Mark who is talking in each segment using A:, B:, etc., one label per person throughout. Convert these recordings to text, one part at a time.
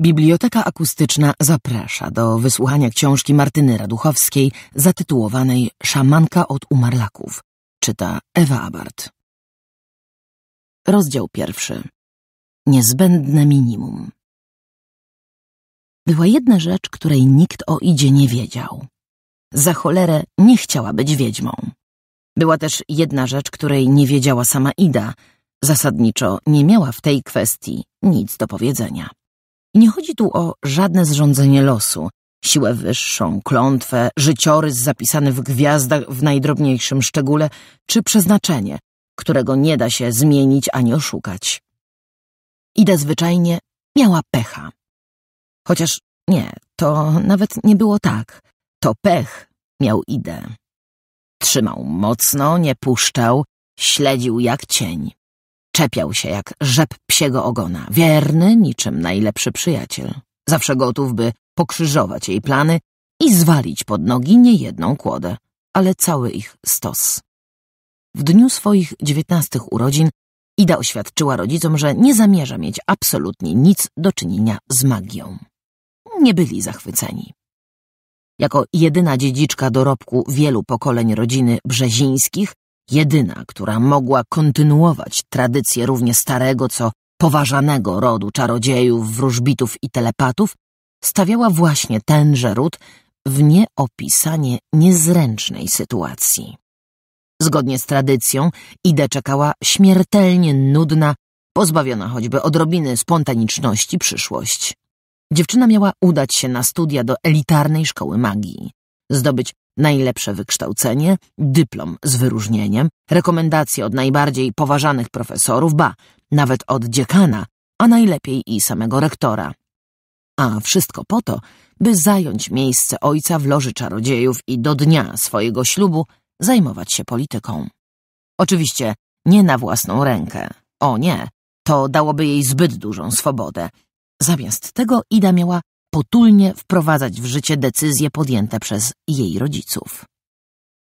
A: Biblioteka Akustyczna zaprasza do wysłuchania książki Martyny Raduchowskiej zatytułowanej Szamanka od umarlaków. Czyta Ewa Abart.
B: Rozdział pierwszy. Niezbędne minimum.
A: Była jedna rzecz, której nikt o Idzie nie wiedział. Za cholerę nie chciała być wiedźmą. Była też jedna rzecz, której nie wiedziała sama Ida. Zasadniczo nie miała w tej kwestii nic do powiedzenia. I nie chodzi tu o żadne zrządzenie losu, siłę wyższą, klątwę, życiorys zapisany w gwiazdach w najdrobniejszym szczególe, czy przeznaczenie, którego nie da się zmienić ani oszukać. Ida zwyczajnie miała pecha. Chociaż nie, to nawet nie było tak. To pech miał Idę. Trzymał mocno, nie puszczał, śledził jak cień. Czepiał się jak rzep psiego ogona, wierny niczym najlepszy przyjaciel. Zawsze gotów, by pokrzyżować jej plany i zwalić pod nogi nie jedną kłodę, ale cały ich stos. W dniu swoich dziewiętnastych urodzin Ida oświadczyła rodzicom, że nie zamierza mieć absolutnie nic do czynienia z magią. Nie byli zachwyceni. Jako jedyna dziedziczka dorobku wielu pokoleń rodziny Brzezińskich jedyna, która mogła kontynuować tradycję równie starego co poważanego rodu czarodziejów, wróżbitów i telepatów, stawiała właśnie tenże ród w nieopisanie niezręcznej sytuacji. Zgodnie z tradycją, Idę czekała śmiertelnie nudna, pozbawiona choćby odrobiny spontaniczności przyszłość. Dziewczyna miała udać się na studia do elitarnej szkoły magii, zdobyć najlepsze wykształcenie, dyplom z wyróżnieniem, rekomendacje od najbardziej poważanych profesorów, ba, nawet od dziekana, a najlepiej i samego rektora. A wszystko po to, by zająć miejsce ojca w loży czarodziejów i do dnia swojego ślubu zajmować się polityką. Oczywiście nie na własną rękę. O nie, to dałoby jej zbyt dużą swobodę. Zamiast tego Ida miała potulnie wprowadzać w życie decyzje podjęte przez jej rodziców.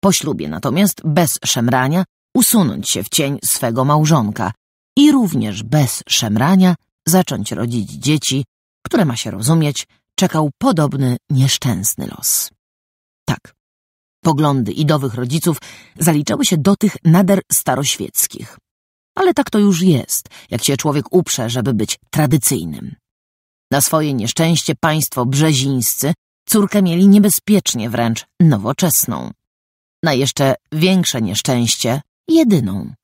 A: Po ślubie natomiast bez szemrania usunąć się w cień swego małżonka i również bez szemrania zacząć rodzić dzieci, które ma się rozumieć, czekał podobny nieszczęsny los. Tak, poglądy idowych rodziców zaliczały się do tych nader staroświeckich. Ale tak to już jest, jak się człowiek uprze, żeby być tradycyjnym. Na swoje nieszczęście państwo brzezińscy córkę mieli niebezpiecznie wręcz nowoczesną. Na jeszcze większe nieszczęście jedyną.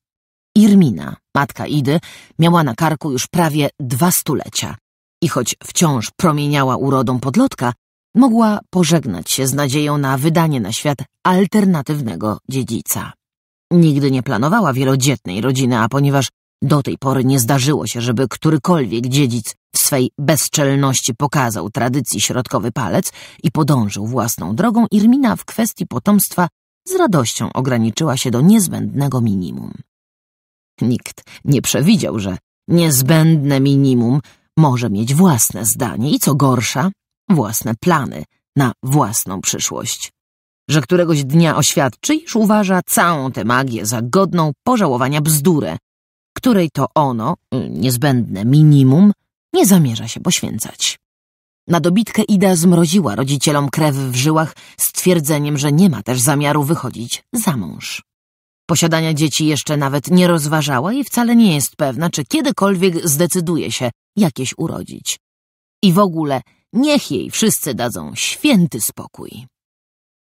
A: Irmina, matka Idy, miała na karku już prawie dwa stulecia i choć wciąż promieniała urodą podlotka, mogła pożegnać się z nadzieją na wydanie na świat alternatywnego dziedzica. Nigdy nie planowała wielodzietnej rodziny, a ponieważ do tej pory nie zdarzyło się, żeby którykolwiek dziedzic w swej bezczelności pokazał tradycji środkowy palec i podążył własną drogą, Irmina w kwestii potomstwa z radością ograniczyła się do niezbędnego minimum. Nikt nie przewidział, że niezbędne minimum może mieć własne zdanie i co gorsza, własne plany na własną przyszłość. Że któregoś dnia oświadczy, iż uważa całą tę magię za godną pożałowania bzdurę, której to ono, mm, niezbędne minimum, nie zamierza się poświęcać. Na dobitkę Ida zmroziła rodzicielom krew w żyłach stwierdzeniem, że nie ma też zamiaru wychodzić za mąż. Posiadania dzieci jeszcze nawet nie rozważała i wcale nie jest pewna, czy kiedykolwiek zdecyduje się jakieś urodzić. I w ogóle niech jej wszyscy dadzą święty spokój.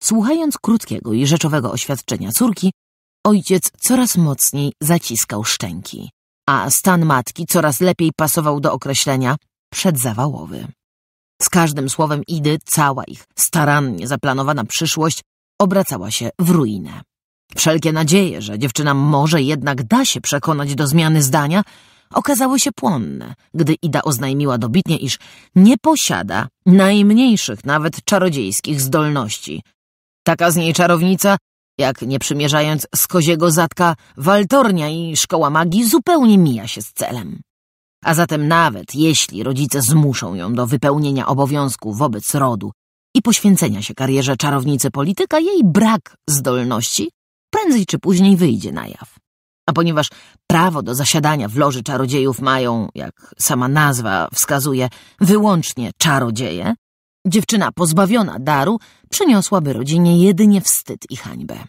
A: Słuchając krótkiego i rzeczowego oświadczenia córki, ojciec coraz mocniej zaciskał szczęki a stan matki coraz lepiej pasował do określenia przedzawałowy. Z każdym słowem Idy cała ich starannie zaplanowana przyszłość obracała się w ruinę. Wszelkie nadzieje, że dziewczyna może jednak da się przekonać do zmiany zdania, okazały się płonne, gdy Ida oznajmiła dobitnie, iż nie posiada najmniejszych nawet czarodziejskich zdolności. Taka z niej czarownica jak nie przymierzając z koziego zadka, waltornia i szkoła magii zupełnie mija się z celem. A zatem nawet jeśli rodzice zmuszą ją do wypełnienia obowiązku wobec rodu i poświęcenia się karierze czarownicy polityka, jej brak zdolności prędzej czy później wyjdzie na jaw. A ponieważ prawo do zasiadania w loży czarodziejów mają, jak sama nazwa wskazuje, wyłącznie czarodzieje, Dziewczyna pozbawiona daru przyniosłaby rodzinie jedynie wstyd i hańbę.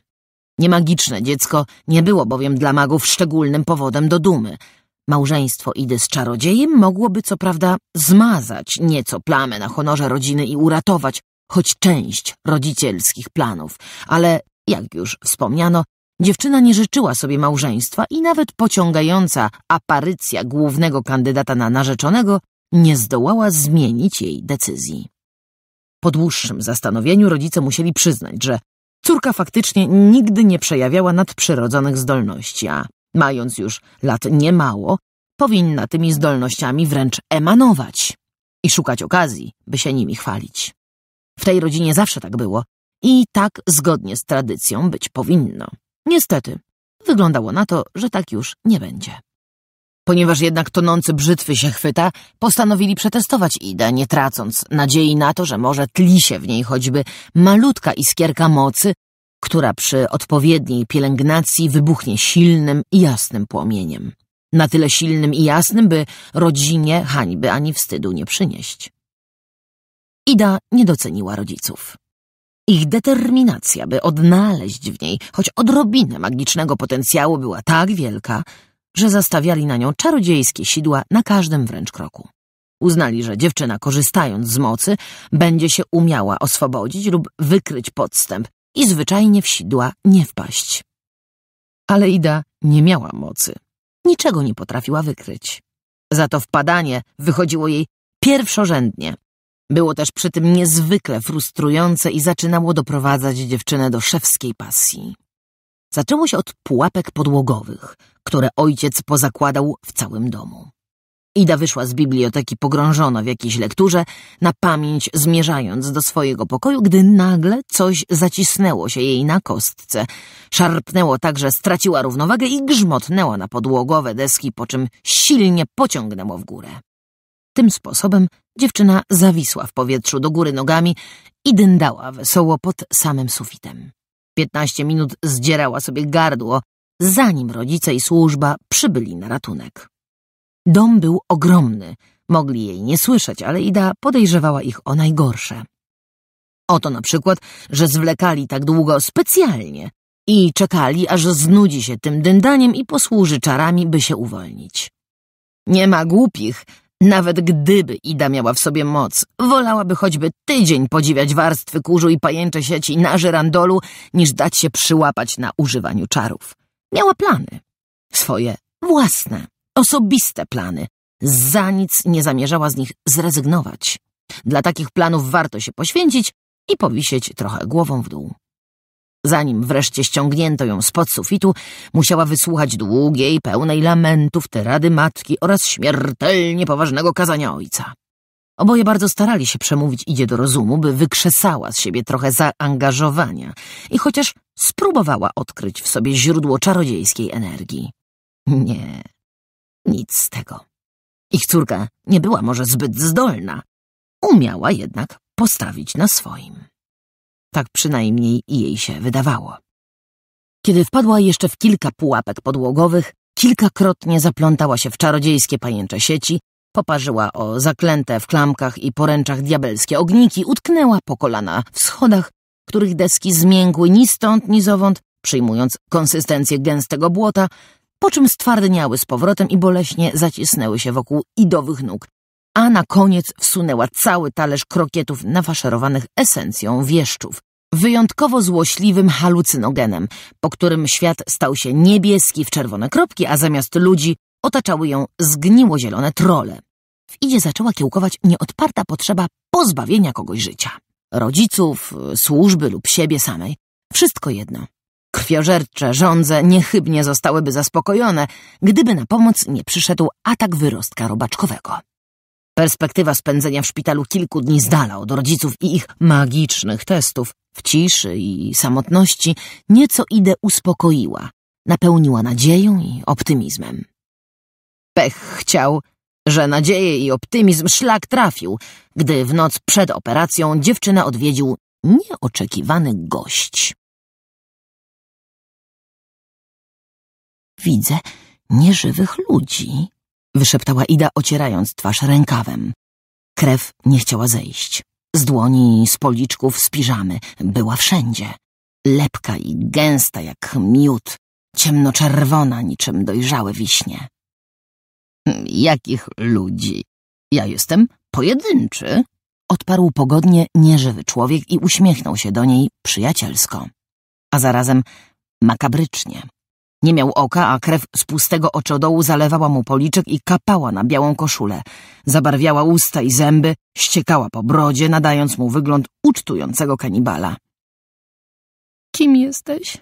A: Niemagiczne dziecko nie było bowiem dla magów szczególnym powodem do dumy. Małżeństwo Idy z czarodziejem mogłoby co prawda zmazać nieco plamę na honorze rodziny i uratować choć część rodzicielskich planów, ale jak już wspomniano, dziewczyna nie życzyła sobie małżeństwa i nawet pociągająca aparycja głównego kandydata na narzeczonego nie zdołała zmienić jej decyzji. Po dłuższym zastanowieniu rodzice musieli przyznać, że córka faktycznie nigdy nie przejawiała nadprzyrodzonych zdolności, a mając już lat niemało, powinna tymi zdolnościami wręcz emanować i szukać okazji, by się nimi chwalić. W tej rodzinie zawsze tak było i tak zgodnie z tradycją być powinno. Niestety, wyglądało na to, że tak już nie będzie. Ponieważ jednak tonący brzytwy się chwyta, postanowili przetestować Idę, nie tracąc nadziei na to, że może tli się w niej choćby malutka iskierka mocy, która przy odpowiedniej pielęgnacji wybuchnie silnym i jasnym płomieniem. Na tyle silnym i jasnym, by rodzinie hańby ani wstydu nie przynieść. Ida nie doceniła rodziców. Ich determinacja, by odnaleźć w niej choć odrobinę magicznego potencjału, była tak wielka, że zastawiali na nią czarodziejskie sidła na każdym wręcz kroku. Uznali, że dziewczyna, korzystając z mocy, będzie się umiała oswobodzić lub wykryć podstęp i zwyczajnie w sidła nie wpaść. Ale Ida nie miała mocy. Niczego nie potrafiła wykryć. Za to wpadanie wychodziło jej pierwszorzędnie. Było też przy tym niezwykle frustrujące i zaczynało doprowadzać dziewczynę do szewskiej pasji. Zaczęło się od pułapek podłogowych, które ojciec pozakładał w całym domu. Ida wyszła z biblioteki pogrążona w jakiejś lekturze, na pamięć zmierzając do swojego pokoju, gdy nagle coś zacisnęło się jej na kostce. Szarpnęło tak, że straciła równowagę i grzmotnęła na podłogowe deski, po czym silnie pociągnęło w górę. Tym sposobem dziewczyna zawisła w powietrzu do góry nogami i dyndała wesoło pod samym sufitem. 15 minut zdzierała sobie gardło, zanim rodzice i służba przybyli na ratunek. Dom był ogromny, mogli jej nie słyszeć, ale Ida podejrzewała ich o najgorsze. Oto na przykład, że zwlekali tak długo specjalnie i czekali, aż znudzi się tym dędaniem i posłuży czarami, by się uwolnić. Nie ma głupich, nawet gdyby Ida miała w sobie moc, wolałaby choćby tydzień podziwiać warstwy kurzu i pajęcze sieci na żerandolu, niż dać się przyłapać na używaniu czarów. Miała plany. Swoje własne, osobiste plany. Za nic nie zamierzała z nich zrezygnować. Dla takich planów warto się poświęcić i powisieć trochę głową w dół. Zanim wreszcie ściągnięto ją spod sufitu, musiała wysłuchać długiej, pełnej lamentów rady matki oraz śmiertelnie poważnego kazania ojca. Oboje bardzo starali się przemówić Idzie do rozumu, by wykrzesała z siebie trochę zaangażowania i chociaż spróbowała odkryć w sobie źródło czarodziejskiej energii. Nie, nic z tego. Ich córka nie była może zbyt zdolna, umiała jednak postawić na swoim. Tak przynajmniej jej się wydawało. Kiedy wpadła jeszcze w kilka pułapek podłogowych, kilkakrotnie zaplątała się w czarodziejskie pajęcze sieci, poparzyła o zaklęte w klamkach i poręczach diabelskie ogniki, utknęła po kolana w schodach, których deski zmiękły ni stąd, ni zowąd, przyjmując konsystencję gęstego błota, po czym stwardniały z powrotem i boleśnie zacisnęły się wokół idowych nóg, a na koniec wsunęła cały talerz krokietów nafaszerowanych esencją wieszczów, wyjątkowo złośliwym halucynogenem, po którym świat stał się niebieski w czerwone kropki, a zamiast ludzi otaczały ją zgniło-zielone trole. W idzie zaczęła kiełkować nieodparta potrzeba pozbawienia kogoś życia. Rodziców, służby lub siebie samej. Wszystko jedno. Krwiożercze żądze niechybnie zostałyby zaspokojone, gdyby na pomoc nie przyszedł atak wyrostka robaczkowego. Perspektywa spędzenia w szpitalu kilku dni z dala od rodziców i ich magicznych testów, w ciszy i samotności, nieco Idę uspokoiła, napełniła nadzieją i optymizmem. Pech chciał, że nadzieję i optymizm szlak trafił, gdy w noc przed operacją dziewczyna odwiedził nieoczekiwany
B: gość. Widzę
A: nieżywych ludzi, wyszeptała Ida, ocierając twarz rękawem. Krew nie chciała zejść. Z dłoni, z policzków, z piżamy. Była wszędzie. Lepka i gęsta jak miód. Ciemnoczerwona niczym dojrzałe wiśnie. Jakich ludzi? Ja jestem pojedynczy. Odparł pogodnie nieżywy człowiek i uśmiechnął się do niej przyjacielsko. A zarazem makabrycznie. Nie miał oka, a krew z pustego oczodołu zalewała mu policzek i kapała na białą koszulę. Zabarwiała usta i zęby, ściekała po brodzie, nadając mu wygląd ucztującego kanibala. Kim jesteś?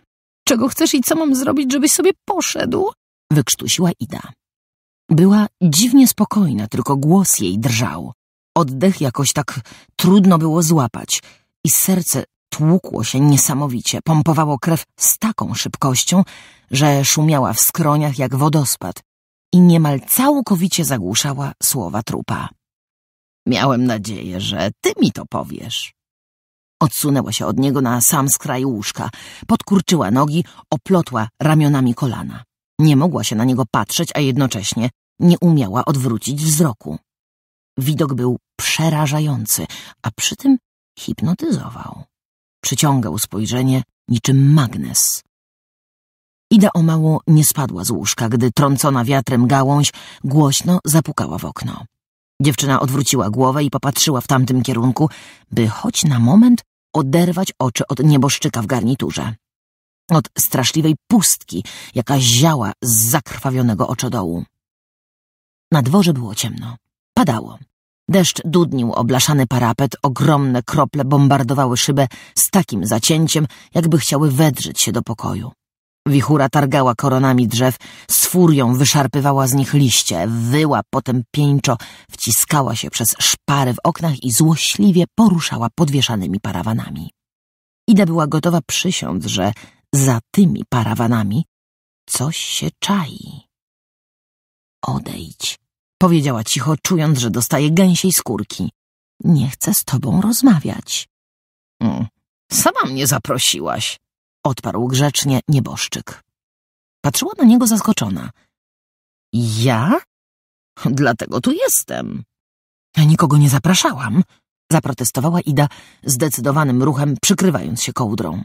A: Czego chcesz i co mam zrobić, żebyś sobie poszedł? Wykrztusiła Ida. Była dziwnie spokojna, tylko głos jej drżał. Oddech jakoś tak trudno było złapać i serce tłukło się niesamowicie, pompowało krew z taką szybkością, że szumiała w skroniach jak wodospad i niemal całkowicie zagłuszała słowa trupa. Miałem nadzieję, że ty mi to powiesz. Odsunęła się od niego na sam skraj łóżka, podkurczyła nogi, oplotła ramionami kolana. Nie mogła się na niego patrzeć, a jednocześnie nie umiała odwrócić wzroku. Widok był przerażający, a przy tym hipnotyzował przyciągał spojrzenie niczym magnes. Ida o mało nie spadła z łóżka, gdy trącona wiatrem gałąź głośno zapukała w okno. Dziewczyna odwróciła głowę i popatrzyła w tamtym kierunku, by choć na moment oderwać oczy od nieboszczyka w garniturze. Od straszliwej pustki, jaka ziała z zakrwawionego oczodołu. Na dworze było ciemno. Padało. Deszcz dudnił oblaszany parapet, ogromne krople bombardowały szybę z takim zacięciem, jakby chciały wedrzeć się do pokoju. Wichura targała koronami drzew, z furią wyszarpywała z nich liście, wyła potem pieńczo, wciskała się przez szpary w oknach i złośliwie poruszała podwieszanymi parawanami. Ida była gotowa przysiąc, że za tymi parawanami coś się czai. Odejdź, Powiedziała cicho, czując, że dostaje gęsiej skórki. Nie chcę z tobą rozmawiać. Mm, sama mnie zaprosiłaś, odparł grzecznie nieboszczyk. Patrzyła na niego zaskoczona. Ja? Dlatego tu jestem. Ja nikogo nie zapraszałam, zaprotestowała Ida zdecydowanym ruchem, przykrywając się kołdrą.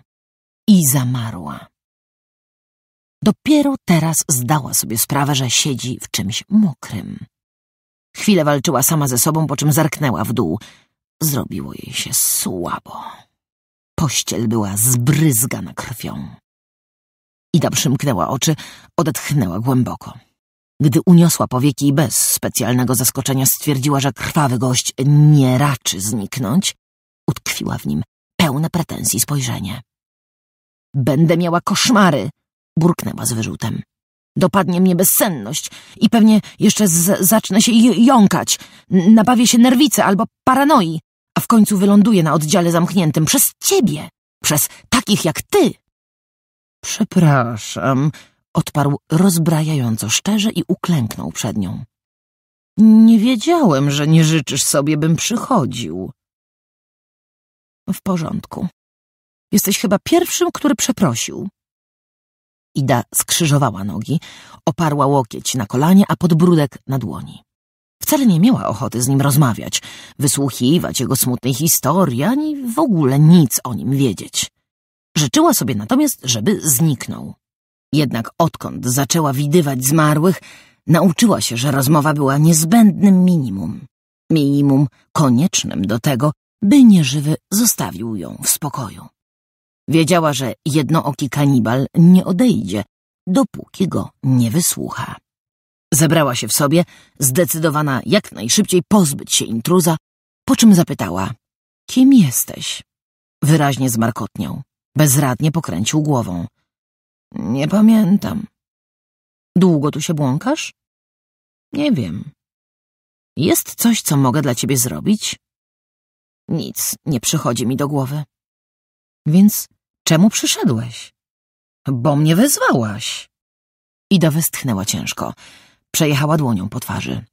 A: I zamarła. Dopiero teraz zdała sobie sprawę, że siedzi w czymś mokrym. Chwilę walczyła sama ze sobą, po czym zarknęła w dół. Zrobiło jej się słabo. Pościel była zbryzgana krwią. Ida przymknęła oczy, odetchnęła głęboko. Gdy uniosła powieki i bez specjalnego zaskoczenia stwierdziła, że krwawy gość nie raczy zniknąć, utkwiła w nim pełne pretensji spojrzenie. Będę miała koszmary, burknęła z wyrzutem. Dopadnie mnie bezsenność i pewnie jeszcze zacznę się jąkać. Nabawię się nerwicy albo paranoi, a w końcu wyląduję na oddziale zamkniętym przez ciebie, przez takich jak ty. Przepraszam, odparł rozbrajająco szczerze i uklęknął przed nią. Nie wiedziałem, że nie życzysz
B: sobie, bym przychodził. W porządku. Jesteś
A: chyba pierwszym, który przeprosił. Ida skrzyżowała nogi, oparła łokieć na kolanie, a podbródek na dłoni. Wcale nie miała ochoty z nim rozmawiać, wysłuchiwać jego smutnej historii, ani w ogóle nic o nim wiedzieć. Życzyła sobie natomiast, żeby zniknął. Jednak odkąd zaczęła widywać zmarłych, nauczyła się, że rozmowa była niezbędnym minimum. Minimum koniecznym do tego, by nieżywy zostawił ją w spokoju. Wiedziała, że jednooki kanibal nie odejdzie, dopóki go nie wysłucha. Zebrała się w sobie, zdecydowana jak najszybciej pozbyć się intruza, po czym zapytała — Kim jesteś? Wyraźnie zmarkotniał.
B: Bezradnie pokręcił głową. — Nie pamiętam. — Długo tu się błąkasz? — Nie wiem. — Jest coś, co mogę dla ciebie zrobić? — Nic nie przychodzi mi do głowy. — Więc
A: Czemu przyszedłeś? Bo mnie wezwałaś. Ida westchnęła ciężko. Przejechała dłonią po twarzy.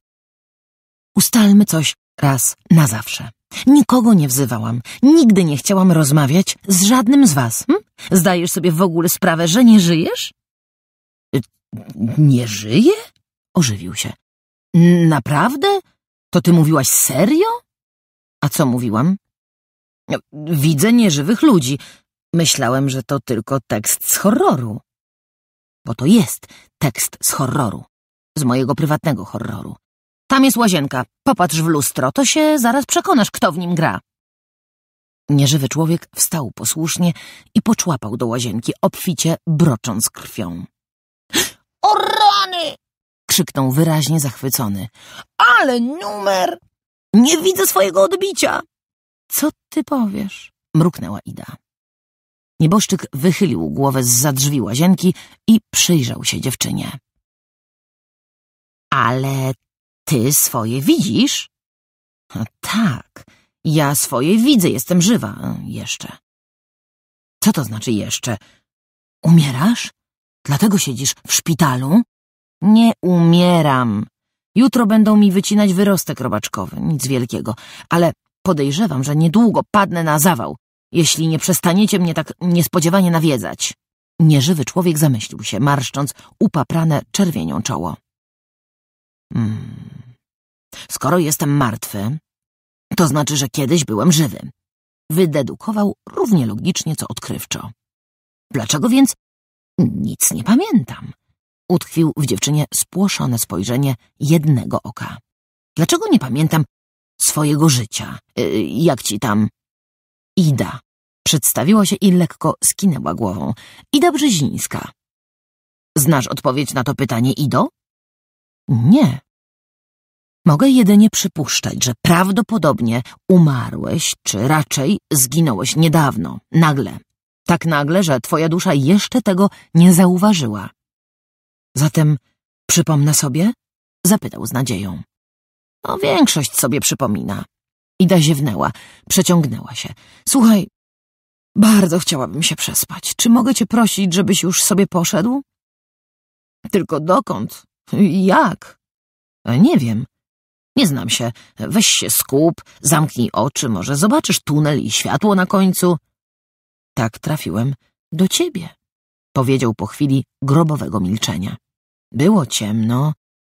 A: Ustalmy coś raz na zawsze. Nikogo nie wzywałam. Nigdy nie chciałam rozmawiać z żadnym z was. Hm? Zdajesz sobie w ogóle sprawę, że nie żyjesz? Nie żyję? Ożywił się. Naprawdę? To ty mówiłaś serio? A co mówiłam? Widzę nieżywych ludzi. Myślałem, że to tylko tekst z horroru. Bo to jest tekst z horroru. Z mojego prywatnego horroru. Tam jest łazienka. Popatrz w lustro, to się zaraz przekonasz, kto w nim gra. Nieżywy człowiek wstał posłusznie i poczłapał do łazienki, obficie brocząc krwią.
B: O rany!
A: krzyknął wyraźnie zachwycony.
B: Ale numer! Nie widzę swojego odbicia! Co ty powiesz?
A: mruknęła Ida. Nieboszczyk wychylił głowę z za drzwi łazienki i przyjrzał się dziewczynie.
B: Ale ty swoje widzisz? No
A: tak, ja swoje widzę, jestem żywa. Jeszcze. Co to znaczy jeszcze? Umierasz? Dlatego siedzisz w szpitalu? Nie umieram. Jutro będą mi wycinać wyrostek robaczkowy, nic wielkiego, ale podejrzewam, że niedługo padnę na zawał jeśli nie przestaniecie mnie tak niespodziewanie nawiedzać. Nieżywy człowiek zamyślił się, marszcząc upaprane czerwienią czoło. Hmm. Skoro jestem martwy, to znaczy, że kiedyś byłem żywy. Wydedukował równie logicznie, co odkrywczo. Dlaczego więc nic nie pamiętam? Utkwił w dziewczynie spłoszone spojrzenie jednego oka. Dlaczego nie pamiętam swojego życia? Y, jak ci tam Ida. Przedstawiła się i lekko skinęła głową. Ida Brzezińska. Znasz odpowiedź na to pytanie, Ido? Nie. Mogę jedynie przypuszczać, że prawdopodobnie umarłeś, czy raczej zginąłeś niedawno, nagle. Tak nagle, że twoja dusza jeszcze tego nie zauważyła. Zatem przypomnę sobie? Zapytał z nadzieją. No, większość sobie przypomina. Ida ziewnęła, przeciągnęła się. Słuchaj, bardzo chciałabym się przespać. Czy mogę cię prosić, żebyś już sobie poszedł? Tylko dokąd? Jak? E, nie wiem. Nie znam się. Weź się skup, zamknij oczy, może zobaczysz tunel i światło na końcu. Tak trafiłem do ciebie, powiedział po chwili grobowego milczenia. Było ciemno,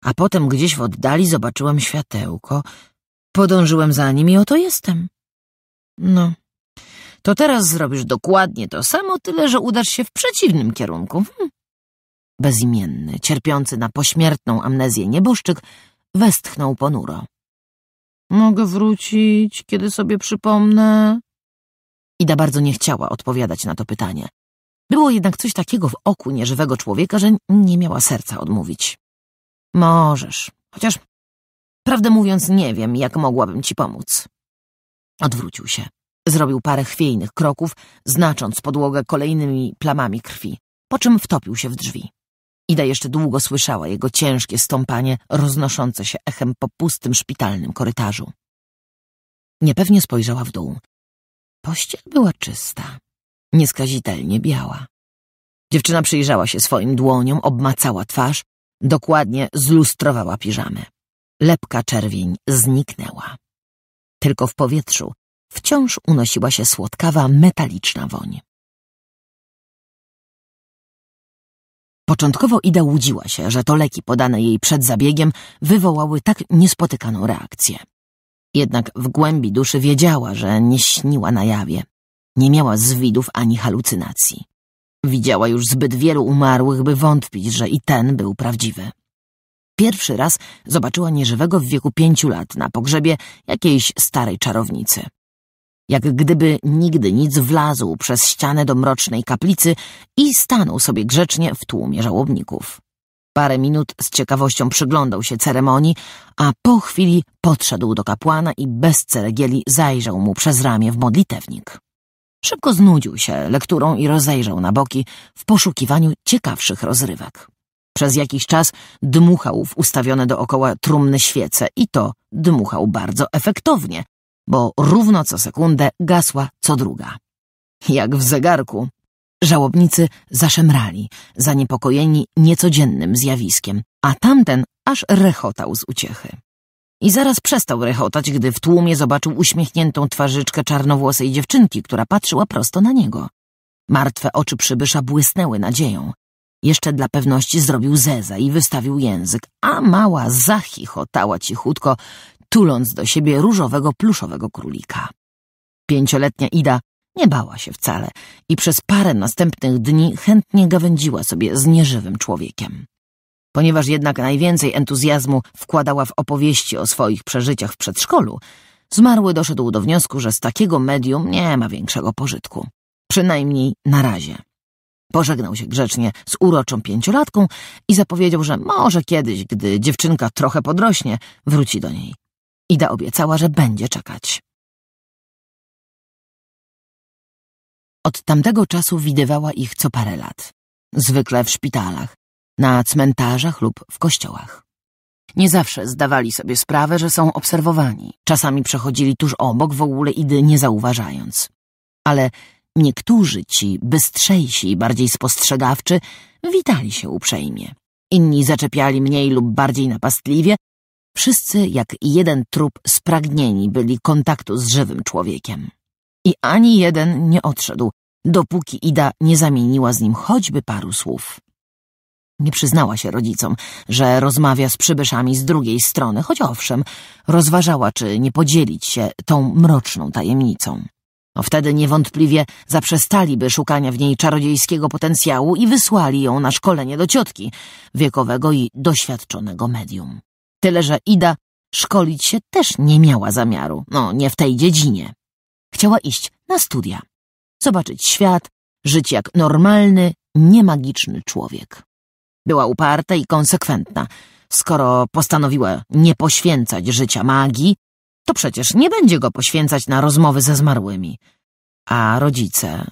A: a potem gdzieś w oddali zobaczyłem światełko. Podążyłem za nim i oto jestem. No, to teraz zrobisz dokładnie to samo, tyle że udasz się w przeciwnym kierunku. Hm. Bezimienny, cierpiący na pośmiertną amnezję nieboszczyk, westchnął ponuro. Mogę wrócić, kiedy sobie przypomnę. Ida bardzo nie chciała odpowiadać na to pytanie. Było jednak coś takiego w oku nieżywego człowieka, że nie miała serca odmówić. Możesz, chociaż Prawdę mówiąc, nie wiem, jak mogłabym ci pomóc. Odwrócił się. Zrobił parę chwiejnych kroków, znacząc podłogę kolejnymi plamami krwi, po czym wtopił się w drzwi. Ida jeszcze długo słyszała jego ciężkie stąpanie, roznoszące się echem po pustym szpitalnym korytarzu. Niepewnie spojrzała w dół. Pościel była czysta, nieskazitelnie biała. Dziewczyna przyjrzała się swoim dłoniom, obmacała twarz, dokładnie zlustrowała piżamę. Lepka czerwień zniknęła. Tylko w powietrzu wciąż unosiła się słodkawa, metaliczna woń.
B: Początkowo Ida łudziła się, że to
A: leki podane jej przed zabiegiem wywołały tak niespotykaną reakcję. Jednak w głębi duszy wiedziała, że nie śniła na jawie. Nie miała zwidów ani halucynacji. Widziała już zbyt wielu umarłych, by wątpić, że i ten był prawdziwy pierwszy raz zobaczyła nieżywego w wieku pięciu lat na pogrzebie jakiejś starej czarownicy. Jak gdyby nigdy nic wlazł przez ścianę do mrocznej kaplicy i stanął sobie grzecznie w tłumie żałobników. Parę minut z ciekawością przyglądał się ceremonii, a po chwili podszedł do kapłana i bez ceregieli zajrzał mu przez ramię w modlitewnik. Szybko znudził się lekturą i rozejrzał na boki w poszukiwaniu ciekawszych rozrywek. Przez jakiś czas dmuchał w ustawione dookoła trumny świece i to dmuchał bardzo efektownie, bo równo co sekundę gasła co druga. Jak w zegarku. Żałobnicy zaszemrali, zaniepokojeni niecodziennym zjawiskiem, a tamten aż rechotał z uciechy. I zaraz przestał rechotać, gdy w tłumie zobaczył uśmiechniętą twarzyczkę czarnowłosej dziewczynki, która patrzyła prosto na niego. Martwe oczy przybysza błysnęły nadzieją. Jeszcze dla pewności zrobił zeza i wystawił język, a mała zachichotała cichutko, tuląc do siebie różowego pluszowego królika. Pięcioletnia Ida nie bała się wcale i przez parę następnych dni chętnie gawędziła sobie z nieżywym człowiekiem. Ponieważ jednak najwięcej entuzjazmu wkładała w opowieści o swoich przeżyciach w przedszkolu, zmarły doszedł do wniosku, że z takiego medium nie ma większego pożytku. Przynajmniej na razie. Pożegnał się grzecznie z uroczą pięciolatką i zapowiedział, że może kiedyś, gdy dziewczynka trochę podrośnie, wróci do niej. Ida obiecała, że będzie
B: czekać. Od tamtego
A: czasu widywała ich co parę lat. Zwykle w szpitalach, na cmentarzach lub w kościołach. Nie zawsze zdawali sobie sprawę, że są obserwowani. Czasami przechodzili tuż obok, w ogóle Idy nie zauważając. Ale Niektórzy ci, bystrzejsi i bardziej spostrzegawczy, witali się uprzejmie. Inni zaczepiali mniej lub bardziej napastliwie. Wszyscy jak jeden trup spragnieni byli kontaktu z żywym człowiekiem. I ani jeden nie odszedł, dopóki Ida nie zamieniła z nim choćby paru słów. Nie przyznała się rodzicom, że rozmawia z przybyszami z drugiej strony, choć owszem, rozważała, czy nie podzielić się tą mroczną tajemnicą. No wtedy niewątpliwie zaprzestaliby szukania w niej czarodziejskiego potencjału i wysłali ją na szkolenie do ciotki, wiekowego i doświadczonego medium. Tyle, że Ida szkolić się też nie miała zamiaru, no nie w tej dziedzinie. Chciała iść na studia, zobaczyć świat, żyć jak normalny, niemagiczny człowiek. Była uparta i konsekwentna. Skoro postanowiła nie poświęcać życia magii, to przecież nie będzie go poświęcać na rozmowy ze zmarłymi. A rodzice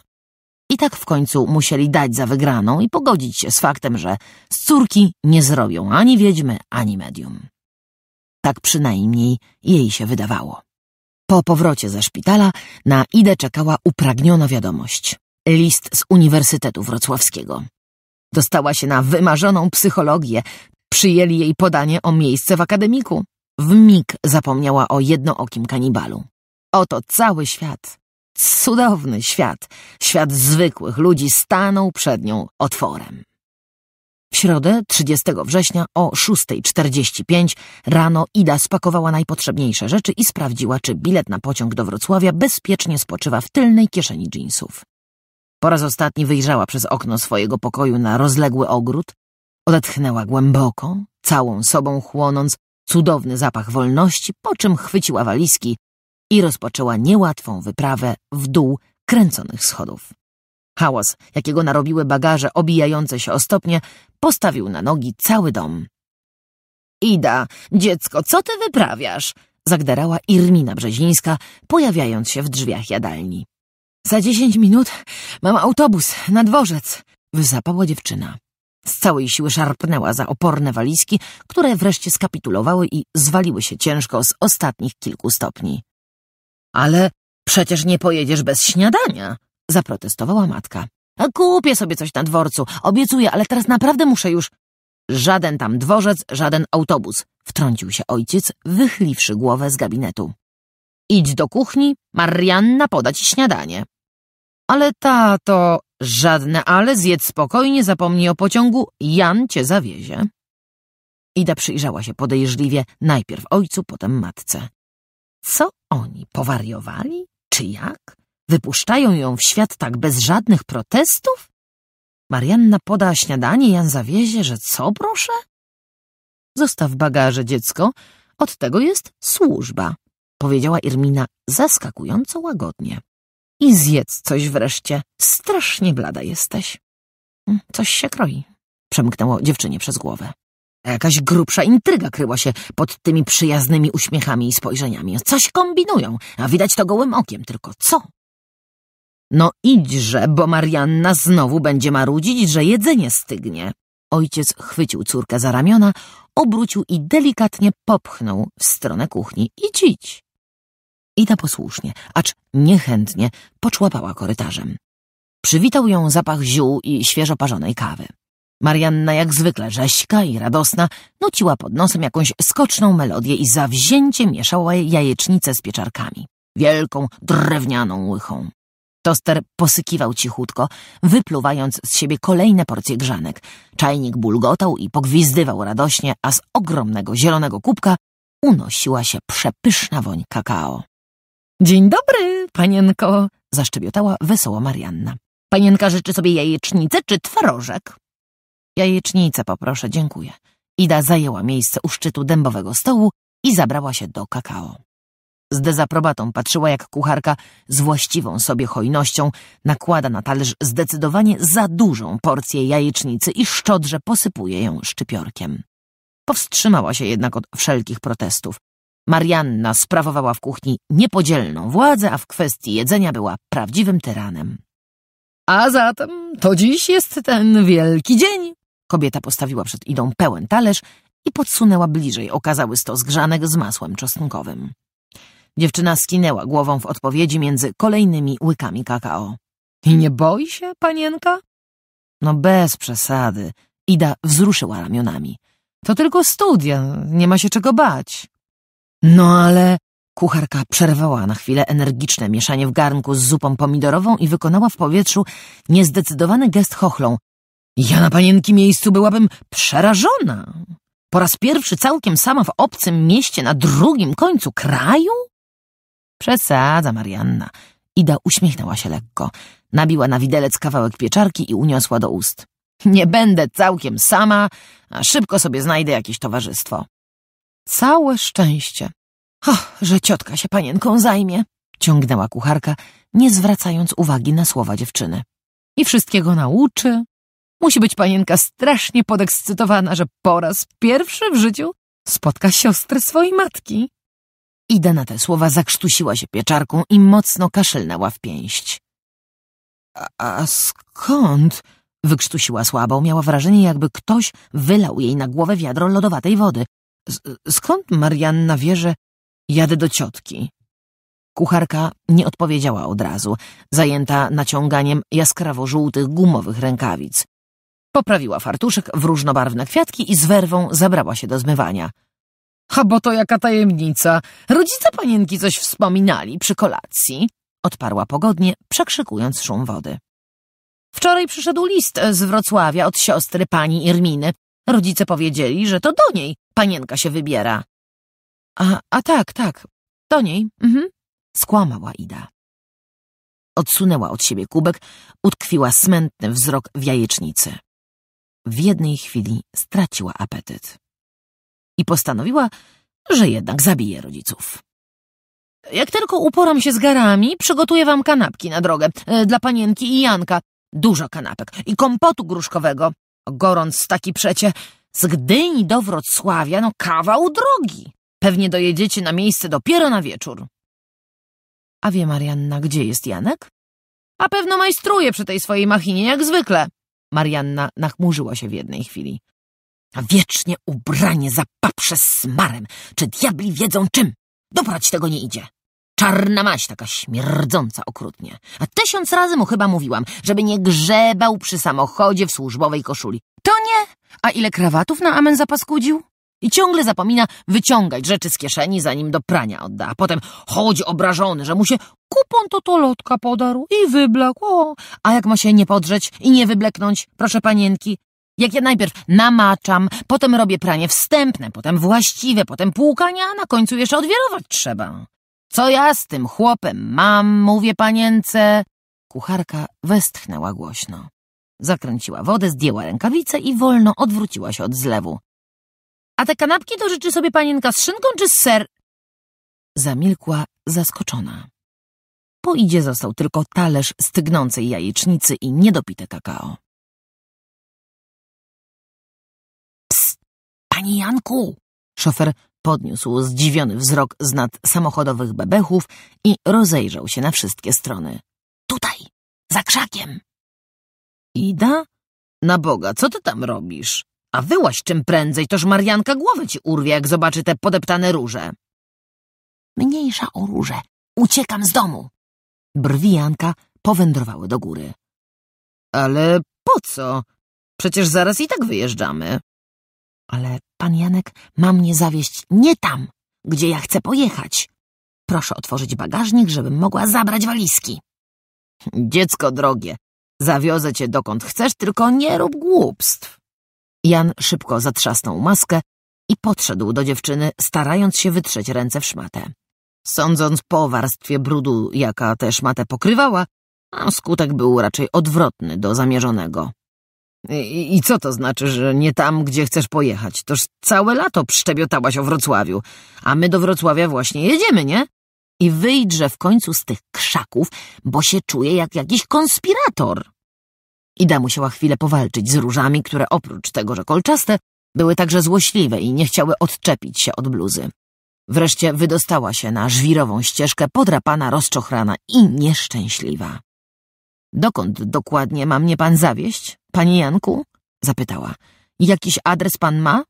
A: i tak w końcu musieli dać za wygraną i pogodzić się z faktem, że z córki nie zrobią ani wiedźmy, ani medium. Tak przynajmniej jej się wydawało. Po powrocie ze szpitala na Idę czekała upragniona wiadomość. List z Uniwersytetu Wrocławskiego. Dostała się na wymarzoną psychologię. Przyjęli jej podanie o miejsce w akademiku. W mig zapomniała o jednookim kanibalu. Oto cały świat, cudowny świat, świat zwykłych ludzi stanął przed nią otworem. W środę, 30 września o 6.45 rano Ida spakowała najpotrzebniejsze rzeczy i sprawdziła, czy bilet na pociąg do Wrocławia bezpiecznie spoczywa w tylnej kieszeni dżinsów. Po raz ostatni wyjrzała przez okno swojego pokoju na rozległy ogród, odetchnęła głęboko, całą sobą chłonąc cudowny zapach wolności, po czym chwyciła walizki i rozpoczęła niełatwą wyprawę w dół kręconych schodów. Hałas, jakiego narobiły bagaże obijające się o stopnie, postawił na nogi cały dom. Ida, dziecko, co ty wyprawiasz? zagderała Irmina Brzezińska, pojawiając się w drzwiach jadalni. Za dziesięć minut mam autobus na dworzec, wysapała dziewczyna. Z całej siły szarpnęła za oporne walizki, które wreszcie skapitulowały i zwaliły się ciężko z ostatnich kilku stopni. Ale przecież nie pojedziesz bez śniadania, zaprotestowała matka. Kupię sobie coś na dworcu, obiecuję, ale teraz naprawdę muszę już... Żaden tam dworzec, żaden autobus, wtrącił się ojciec, wychyliwszy głowę z gabinetu. Idź do kuchni, Marianna poda ci śniadanie. Ale tato, Żadne ale, zjedz spokojnie, zapomnij o pociągu, Jan cię zawiezie. Ida przyjrzała się podejrzliwie najpierw ojcu, potem matce. Co oni, powariowali? Czy jak? Wypuszczają ją w świat tak bez żadnych protestów? Marianna poda śniadanie, Jan zawiezie, że co proszę? Zostaw bagaże, dziecko, od tego jest służba, powiedziała Irmina zaskakująco łagodnie i zjedz coś wreszcie. Strasznie blada jesteś. Mm, coś się kroi, przemknęło dziewczynie przez głowę. Jakaś grubsza intryga kryła się pod tymi przyjaznymi uśmiechami i spojrzeniami. Coś kombinują, a widać to gołym okiem, tylko co? No idźże, bo Marianna znowu będzie marudzić, że jedzenie stygnie. Ojciec chwycił córkę za ramiona, obrócił i delikatnie popchnął w stronę kuchni. Idź, idź. Ida posłusznie, acz niechętnie, poczłapała korytarzem. Przywitał ją zapach ziół i świeżo parzonej kawy. Marianna jak zwykle rześka i radosna nuciła pod nosem jakąś skoczną melodię i zawzięcie mieszała jajecznicę z pieczarkami. Wielką, drewnianą łychą. Toster posykiwał cichutko, wypluwając z siebie kolejne porcje grzanek. Czajnik bulgotał i pogwizdywał radośnie, a z ogromnego zielonego kubka unosiła się przepyszna woń kakao. Dzień dobry, panienko, zaszczebiotała wesoło Marianna. Panienka życzy sobie jajecznicę czy twarożek? Jajecznicę poproszę, dziękuję. Ida zajęła miejsce u szczytu dębowego stołu i zabrała się do kakao. Z dezaprobatą patrzyła, jak kucharka z właściwą sobie hojnością nakłada na talerz zdecydowanie za dużą porcję jajecznicy i szczodrze posypuje ją szczypiorkiem. Powstrzymała się jednak od wszelkich protestów. Marianna sprawowała w kuchni niepodzielną władzę, a w kwestii jedzenia była prawdziwym tyranem. A zatem to dziś jest ten wielki dzień. Kobieta postawiła przed Idą pełen talerz i podsunęła bliżej okazały stos grzanek z masłem czosnkowym. Dziewczyna skinęła głową w odpowiedzi między kolejnymi łykami kakao. I nie boi się, panienka? No bez przesady. Ida wzruszyła ramionami. To tylko studia, nie ma się czego bać. No ale... Kucharka przerwała na chwilę energiczne mieszanie w garnku z zupą pomidorową i wykonała w powietrzu niezdecydowany gest chochlą. Ja na panienki miejscu byłabym przerażona. Po raz pierwszy całkiem sama w obcym mieście na drugim końcu kraju? Przesadza, Marianna. Ida uśmiechnęła się lekko. Nabiła na widelec kawałek pieczarki i uniosła do ust. Nie będę całkiem sama, a szybko sobie znajdę jakieś towarzystwo. Całe szczęście. Och, że ciotka się panienką zajmie, ciągnęła kucharka, nie zwracając uwagi na słowa dziewczyny. I wszystkiego nauczy. Musi być panienka strasznie podekscytowana, że po raz pierwszy w życiu spotka siostrę swojej matki. Ida na te słowa zakrztusiła się pieczarką i mocno kaszelnęła w pięść. A, a skąd? Wykrztusiła słabo, miała wrażenie, jakby ktoś wylał jej na głowę wiadro lodowatej wody skąd Marianna wie, że jadę do ciotki? Kucharka nie odpowiedziała od razu, zajęta naciąganiem jaskrawo-żółtych gumowych rękawic. Poprawiła fartuszek w różnobarwne kwiatki i z werwą zabrała się do zmywania. — A bo to jaka tajemnica! Rodzice panienki coś wspominali przy kolacji! — odparła pogodnie, przekrzykując szum wody. — Wczoraj przyszedł list z Wrocławia od siostry pani Irminy. Rodzice powiedzieli, że to do niej panienka się wybiera. A, a tak, tak, do niej, mhm. Skłamała Ida. Odsunęła od siebie kubek, utkwiła smętny wzrok w jajecznicy. W jednej chwili straciła apetyt. I postanowiła, że jednak zabije rodziców. Jak tylko uporam się z garami, przygotuję wam kanapki na drogę e, dla panienki i Janka. Dużo kanapek i kompotu gruszkowego. Gorąc taki przecie, z Gdyni do Wrocławia no kawał drogi. Pewnie dojedziecie na miejsce dopiero na wieczór. A wie Marianna, gdzie jest Janek? A pewno majstruje przy tej swojej machinie jak zwykle. Marianna nachmurzyła się w jednej chwili. A wiecznie ubranie z smarem, czy diabli wiedzą czym. Dobrać tego nie idzie. Czarna maść, taka śmierdząca okrutnie. A tysiąc razy mu chyba mówiłam, żeby nie grzebał przy samochodzie w służbowej koszuli. To nie! A ile krawatów na amen zapaskudził? I ciągle zapomina wyciągać rzeczy z kieszeni, zanim do prania odda. A potem chodzi obrażony, że mu się kupon to to lotka podarł i wyblakł. O, a jak ma się nie podrzeć i nie wybleknąć, proszę panienki, jak ja najpierw namaczam, potem robię pranie wstępne, potem właściwe, potem płukania, a na końcu jeszcze odwierować trzeba. Co ja z tym chłopem mam, mówię panience? Kucharka westchnęła głośno. Zakręciła wodę, zdjęła rękawice i wolno odwróciła się od zlewu. A te kanapki to życzy sobie panienka z szynką czy z ser? Zamilkła zaskoczona. Po idzie został tylko talerz stygnącej jajecznicy i niedopite
B: kakao. Psst, Pani Janku!
A: Szofer Podniósł zdziwiony wzrok z nad samochodowych bebechów i rozejrzał się na wszystkie strony. Tutaj, za krzakiem. Ida? Na Boga, co ty tam robisz? A wyłaś czym prędzej, toż Marianka głowę ci urwie, jak zobaczy te podeptane róże.
B: Mniejsza o róże.
A: Uciekam z domu.
B: Brwi Janka powędrowały do góry.
A: Ale po co? Przecież zaraz i tak wyjeżdżamy ale pan Janek ma mnie zawieźć nie tam, gdzie ja chcę pojechać. Proszę otworzyć bagażnik, żebym mogła zabrać walizki. Dziecko drogie, zawiozę cię dokąd chcesz, tylko nie rób głupstw. Jan szybko zatrzasnął maskę i podszedł do dziewczyny, starając się wytrzeć ręce w szmatę. Sądząc po warstwie brudu, jaka tę szmatę pokrywała, a skutek był raczej odwrotny do zamierzonego. I, I, co to znaczy, że nie tam, gdzie chcesz pojechać? Toż całe lato przszczebiotałaś o Wrocławiu, a my do Wrocławia właśnie jedziemy, nie? I wyjdźże w końcu z tych krzaków, bo się czuję jak jakiś konspirator. Ida musiała chwilę powalczyć z różami, które oprócz tego, że kolczaste, były także złośliwe i nie chciały odczepić się od bluzy. Wreszcie wydostała się na żwirową ścieżkę, podrapana, rozczochrana i nieszczęśliwa. Dokąd dokładnie ma mnie pan zawieść? Panie Janku? Zapytała. Jakiś adres pan ma?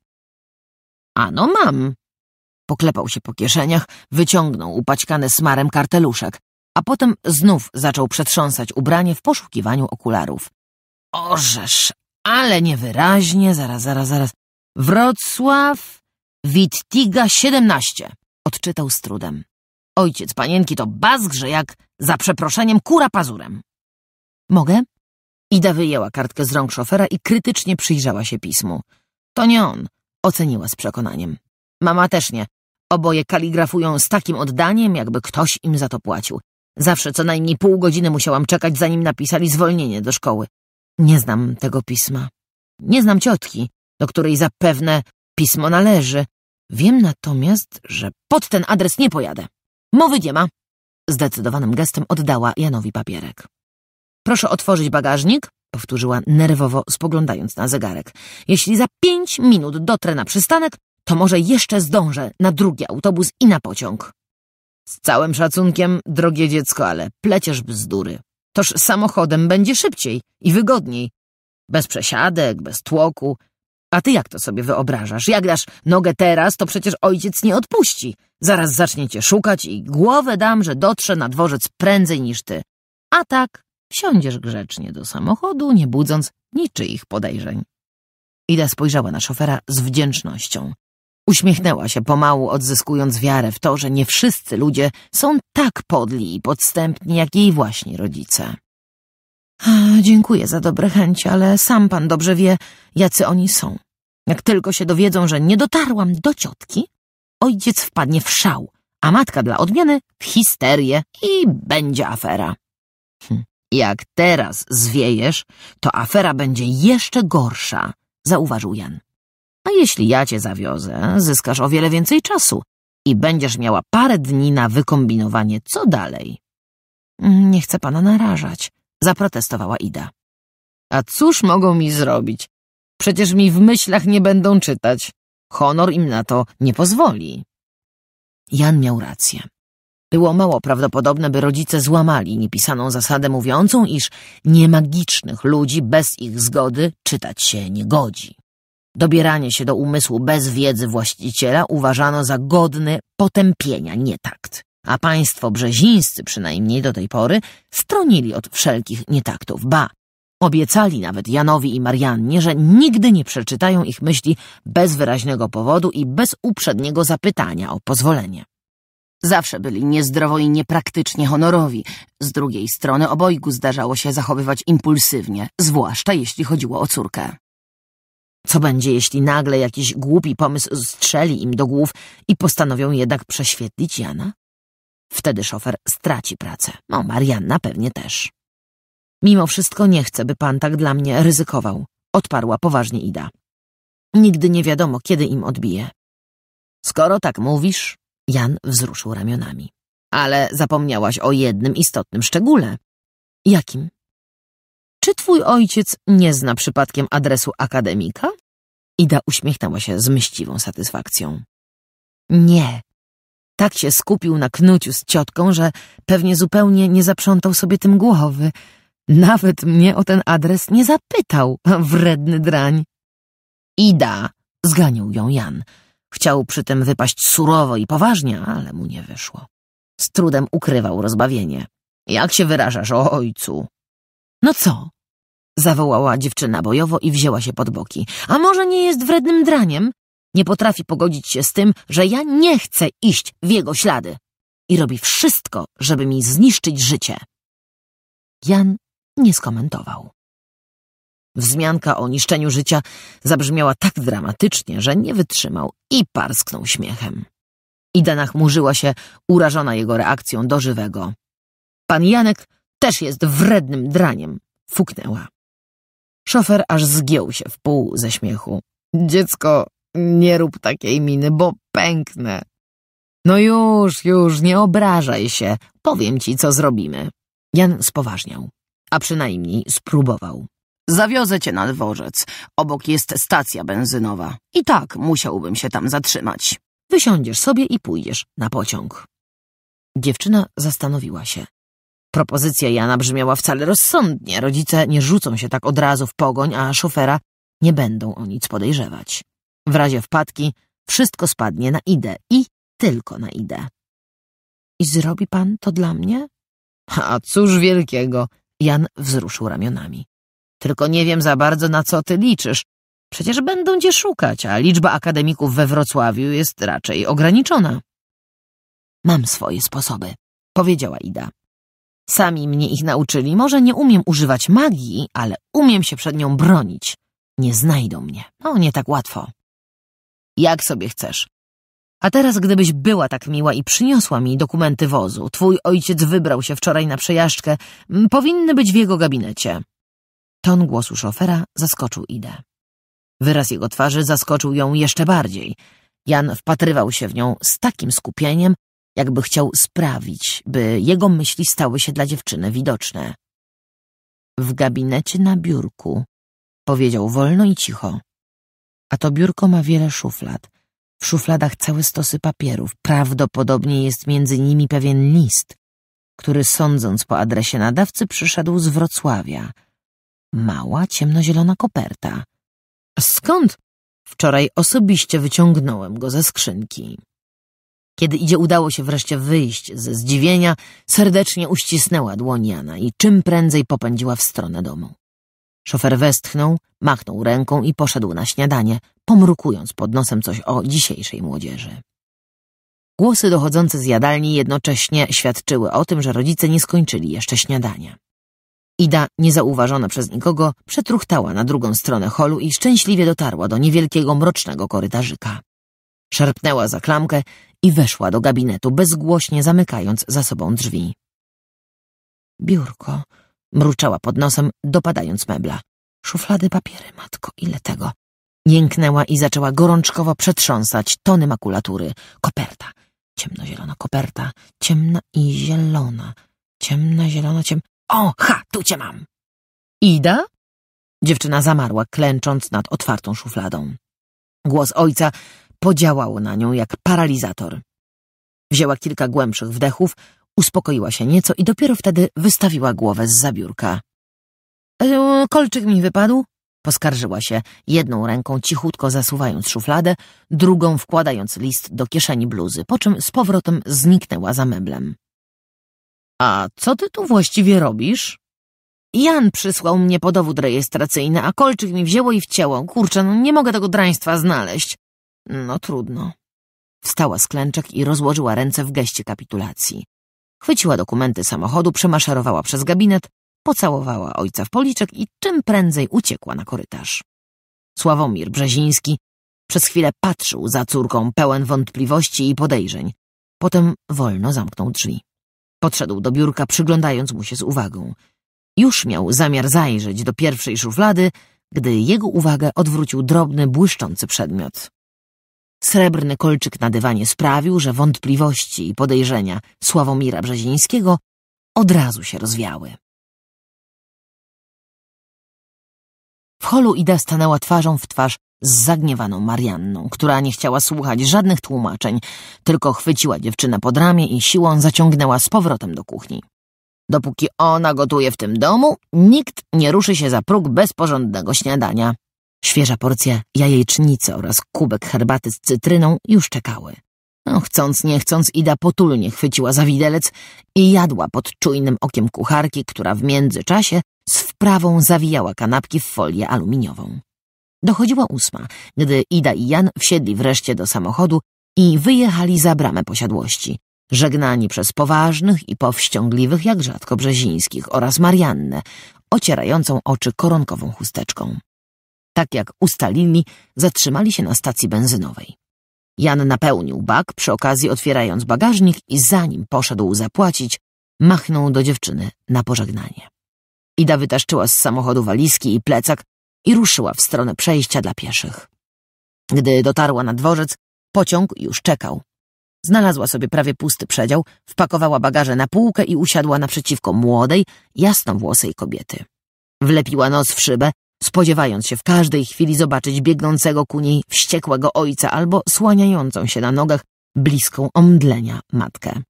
A: Ano mam. Poklepał się po kieszeniach, wyciągnął upaćkane smarem karteluszek, a potem znów zaczął przetrząsać ubranie w poszukiwaniu okularów. Orzesz, ale niewyraźnie, zaraz, zaraz, zaraz. Wrocław, Wittiga 17, odczytał z trudem. Ojciec panienki to bazgrze jak, za przeproszeniem, kura pazurem. Mogę? Ida wyjęła kartkę z rąk szofera i krytycznie przyjrzała się pismu. To nie on, oceniła z przekonaniem. Mama też nie. Oboje kaligrafują z takim oddaniem, jakby ktoś im za to płacił. Zawsze co najmniej pół godziny musiałam czekać, zanim napisali zwolnienie do szkoły. Nie znam tego pisma. Nie znam ciotki, do której zapewne pismo należy. Wiem natomiast, że pod ten adres nie pojadę. Mowy nie ma. Zdecydowanym gestem oddała Janowi papierek. Proszę otworzyć bagażnik, powtórzyła nerwowo, spoglądając na zegarek. Jeśli za pięć minut dotrę na przystanek, to może jeszcze zdążę na drugi autobus i na pociąg. Z całym szacunkiem, drogie dziecko, ale pleciesz bzdury. Toż samochodem będzie szybciej i wygodniej. Bez przesiadek, bez tłoku. A ty jak to sobie wyobrażasz? Jak dasz nogę teraz, to przecież ojciec nie odpuści. Zaraz zaczniecie szukać i głowę dam, że dotrze na dworzec prędzej niż ty. A tak, Wsiądziesz grzecznie do samochodu, nie budząc niczyich podejrzeń. Ida spojrzała na szofera z wdzięcznością. Uśmiechnęła się pomału, odzyskując wiarę w to, że nie wszyscy ludzie są tak podli i podstępni, jak jej właśnie rodzice. Dziękuję za dobre chęci, ale sam pan dobrze wie, jacy oni są. Jak tylko się dowiedzą, że nie dotarłam do ciotki, ojciec wpadnie w szał, a matka dla odmiany w histerię i będzie afera. Hm. Jak teraz zwiejesz, to afera będzie jeszcze gorsza, zauważył Jan. A jeśli ja cię zawiozę, zyskasz o wiele więcej czasu i będziesz miała parę dni na wykombinowanie, co dalej. Nie chcę pana narażać, zaprotestowała Ida. A cóż mogą mi zrobić? Przecież mi w myślach nie będą czytać. Honor im na to nie pozwoli. Jan miał rację. Było mało prawdopodobne, by rodzice złamali niepisaną zasadę mówiącą, iż niemagicznych ludzi bez ich zgody czytać się nie godzi. Dobieranie się do umysłu bez wiedzy właściciela uważano za godny potępienia nietakt, a państwo brzezińscy przynajmniej do tej pory stronili od wszelkich nietaktów. Ba, Obiecali nawet Janowi i Mariannie, że nigdy nie przeczytają ich myśli bez wyraźnego powodu i bez uprzedniego zapytania o pozwolenie. Zawsze byli niezdrowo i niepraktycznie honorowi. Z drugiej strony obojgu zdarzało się zachowywać impulsywnie, zwłaszcza jeśli chodziło o córkę. Co będzie, jeśli nagle jakiś głupi pomysł strzeli im do głów i postanowią jednak prześwietlić Jana? Wtedy szofer straci pracę. No, Marianna pewnie też. Mimo wszystko nie chcę, by pan tak dla mnie ryzykował, odparła poważnie Ida. Nigdy nie wiadomo, kiedy im odbije. Skoro tak mówisz, Jan wzruszył ramionami. Ale zapomniałaś o jednym istotnym szczególe. Jakim? Czy twój ojciec nie zna przypadkiem adresu akademika? Ida uśmiechnęła się z myśliwą satysfakcją. Nie. Tak się skupił na knuciu z ciotką, że pewnie zupełnie nie zaprzątał sobie tym głowy. Nawet mnie o ten adres nie zapytał, wredny drań. Ida, zganił ją Jan. Chciał przy tym wypaść surowo i poważnie, ale mu nie wyszło. Z trudem ukrywał rozbawienie. Jak się wyrażasz o ojcu? No co? Zawołała dziewczyna bojowo i wzięła się pod boki. A może nie jest wrednym draniem? Nie potrafi pogodzić się z tym, że ja nie chcę iść w jego ślady. I robi wszystko, żeby mi zniszczyć życie. Jan nie skomentował. Wzmianka o niszczeniu życia zabrzmiała tak dramatycznie, że nie wytrzymał i parsknął śmiechem. Ida nachmurzyła się, urażona jego reakcją do żywego. Pan Janek też jest wrednym draniem, fuknęła. Szofer aż zgiął się w pół ze śmiechu. Dziecko, nie rób takiej miny, bo pęknę. No już, już, nie obrażaj się. Powiem ci, co zrobimy. Jan spoważniał, a przynajmniej spróbował. Zawiozę cię na dworzec. Obok jest stacja benzynowa. I tak musiałbym się tam zatrzymać. Wysiądziesz sobie i pójdziesz na pociąg. Dziewczyna zastanowiła się. Propozycja Jana brzmiała wcale rozsądnie. Rodzice nie rzucą się tak od razu w pogoń, a szofera nie będą o nic podejrzewać. W razie wpadki wszystko spadnie na idę i tylko na idę. I zrobi pan to dla mnie? A cóż wielkiego! Jan wzruszył ramionami. Tylko nie wiem za bardzo, na co ty liczysz. Przecież będą cię szukać, a liczba akademików we Wrocławiu jest raczej ograniczona. Mam swoje sposoby, powiedziała Ida. Sami mnie ich nauczyli. Może nie umiem używać magii, ale umiem się przed nią bronić. Nie znajdą mnie. No, nie tak łatwo. Jak sobie chcesz. A teraz, gdybyś była tak miła i przyniosła mi dokumenty wozu, twój ojciec wybrał się wczoraj na przejażdżkę, powinny być w jego gabinecie. Ton głosu szofera zaskoczył Idę. Wyraz jego twarzy zaskoczył ją jeszcze bardziej. Jan wpatrywał się w nią z takim skupieniem, jakby chciał sprawić, by jego myśli stały się dla dziewczyny widoczne. W gabinecie na biurku, powiedział wolno i cicho. A to biurko ma wiele szuflad. W szufladach całe stosy papierów. Prawdopodobnie jest między nimi pewien list, który sądząc po adresie nadawcy przyszedł z Wrocławia – mała, ciemnozielona koperta. Skąd? Wczoraj osobiście wyciągnąłem go ze skrzynki. Kiedy idzie udało się wreszcie wyjść ze zdziwienia, serdecznie uścisnęła dłoń Jana i czym prędzej popędziła w stronę domu. Szofer westchnął, machnął ręką i poszedł na śniadanie, pomrukując pod nosem coś o dzisiejszej młodzieży. Głosy dochodzące z jadalni jednocześnie świadczyły o tym, że rodzice nie skończyli jeszcze śniadania. Ida, niezauważona przez nikogo, przetruchtała na drugą stronę holu i szczęśliwie dotarła do niewielkiego mrocznego korytarzyka. Szarpnęła za klamkę i weszła do gabinetu, bezgłośnie zamykając za sobą drzwi. Biurko, mruczała pod nosem, dopadając mebla. Szuflady, papiery, matko, ile tego. Jęknęła i zaczęła gorączkowo przetrząsać tony makulatury. Koperta, ciemnozielona koperta, ciemna i zielona, ciemna, zielona, ciem... O, ha, tu cię mam. Ida? Dziewczyna zamarła, klęcząc nad otwartą szufladą. Głos ojca podziałał na nią jak paralizator. Wzięła kilka głębszych wdechów, uspokoiła się nieco i dopiero wtedy wystawiła głowę z zabiórka. E, kolczyk mi wypadł, poskarżyła się, jedną ręką cichutko zasuwając szufladę, drugą wkładając list do kieszeni bluzy, po czym z powrotem zniknęła za meblem. A co ty tu właściwie robisz? Jan przysłał mnie po dowód rejestracyjny, a Kolczyk mi wzięło i wcięło. Kurczę, no nie mogę tego draństwa znaleźć. No trudno. Wstała z klęczek i rozłożyła ręce w geście kapitulacji. Chwyciła dokumenty samochodu, przemaszerowała przez gabinet, pocałowała ojca w policzek i czym prędzej uciekła na korytarz. Sławomir Brzeziński przez chwilę patrzył za córką pełen wątpliwości i podejrzeń. Potem wolno zamknął drzwi. Podszedł do biurka, przyglądając mu się z uwagą. Już miał zamiar zajrzeć do pierwszej szuflady, gdy jego uwagę odwrócił drobny, błyszczący przedmiot. Srebrny kolczyk na dywanie sprawił, że wątpliwości i podejrzenia Sławomira
B: Brzezińskiego od razu się rozwiały.
A: W holu Ida stanęła twarzą w twarz z zagniewaną Marianną, która nie chciała słuchać żadnych tłumaczeń, tylko chwyciła dziewczynę pod ramię i siłą zaciągnęła z powrotem do kuchni. Dopóki ona gotuje w tym domu, nikt nie ruszy się za próg bez porządnego śniadania. Świeża porcja jajecznicy oraz kubek herbaty z cytryną już czekały. No, chcąc nie chcąc Ida potulnie chwyciła za widelec i jadła pod czujnym okiem kucharki, która w międzyczasie z wprawą zawijała kanapki w folię aluminiową. Dochodziła ósma, gdy Ida i Jan wsiedli wreszcie do samochodu i wyjechali za bramę posiadłości, żegnani przez poważnych i powściągliwych jak rzadko Brzezińskich oraz Mariannę, ocierającą oczy koronkową chusteczką. Tak jak ustalili, zatrzymali się na stacji benzynowej. Jan napełnił bak, przy okazji otwierając bagażnik i zanim poszedł zapłacić, machnął do dziewczyny na pożegnanie. Ida wytaszczyła z samochodu walizki i plecak, i ruszyła w stronę przejścia dla pieszych. Gdy dotarła na dworzec, pociąg już czekał. Znalazła sobie prawie pusty przedział, wpakowała bagaże na półkę i usiadła naprzeciwko młodej, jasnowłosej kobiety. Wlepiła nos w szybę, spodziewając się w każdej chwili zobaczyć biegnącego ku niej wściekłego ojca albo słaniającą się na nogach bliską omdlenia matkę.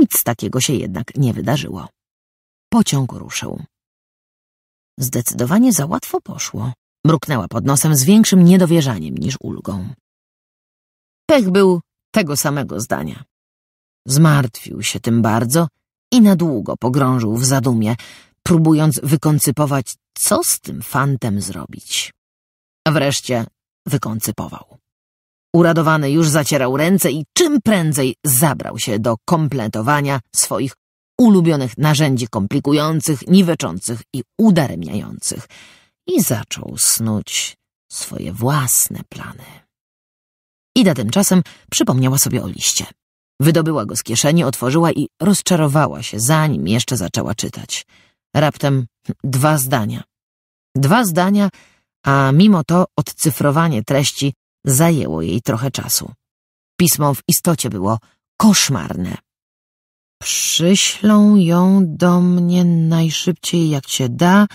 A: Nic takiego się jednak nie wydarzyło. Pociąg ruszył. Zdecydowanie za łatwo poszło mruknęła pod nosem z większym niedowierzaniem niż ulgą. Pech był tego samego zdania. Zmartwił się tym bardzo i na długo pogrążył w zadumie, próbując wykoncypować, co z tym fantem zrobić. Wreszcie wykoncypował. Uradowany już zacierał ręce i czym prędzej zabrał się do kompletowania swoich ulubionych narzędzi komplikujących, niweczących i udaremniających – i zaczął snuć swoje własne plany. Ida tymczasem przypomniała sobie o liście. Wydobyła go z kieszeni, otworzyła i rozczarowała się, zanim jeszcze zaczęła czytać. Raptem dwa zdania. Dwa zdania, a mimo to odcyfrowanie treści zajęło jej trochę czasu. Pismo w istocie było koszmarne. Przyślą ją do mnie najszybciej jak się da,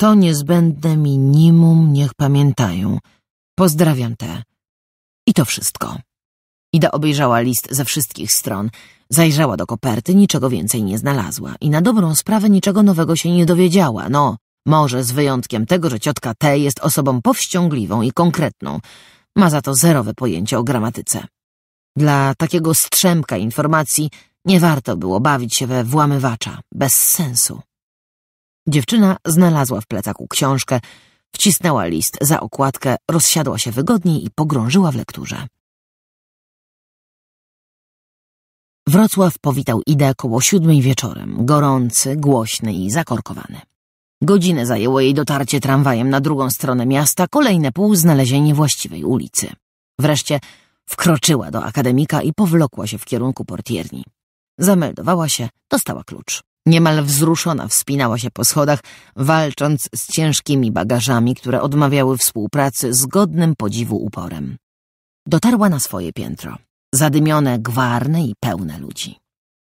A: to niezbędne minimum niech pamiętają. Pozdrawiam te. I to wszystko. Ida obejrzała list ze wszystkich stron. Zajrzała do koperty, niczego więcej nie znalazła. I na dobrą sprawę niczego nowego się nie dowiedziała. No, może z wyjątkiem tego, że ciotka T jest osobą powściągliwą i konkretną. Ma za to zerowe pojęcie o gramatyce. Dla takiego strzemka informacji nie warto było bawić się we włamywacza. Bez sensu. Dziewczyna znalazła w plecaku książkę, wcisnęła list za okładkę, rozsiadła się wygodniej i pogrążyła w lekturze.
B: Wrocław powitał Idę koło siódmej
A: wieczorem, gorący, głośny i zakorkowany. Godzinę zajęło jej dotarcie tramwajem na drugą stronę miasta, kolejne pół znalezienie właściwej ulicy. Wreszcie wkroczyła do akademika i powlokła się w kierunku portierni. Zameldowała się, dostała klucz. Niemal wzruszona wspinała się po schodach, walcząc z ciężkimi bagażami, które odmawiały współpracy z godnym podziwu uporem. Dotarła na swoje piętro, zadymione, gwarne i pełne ludzi.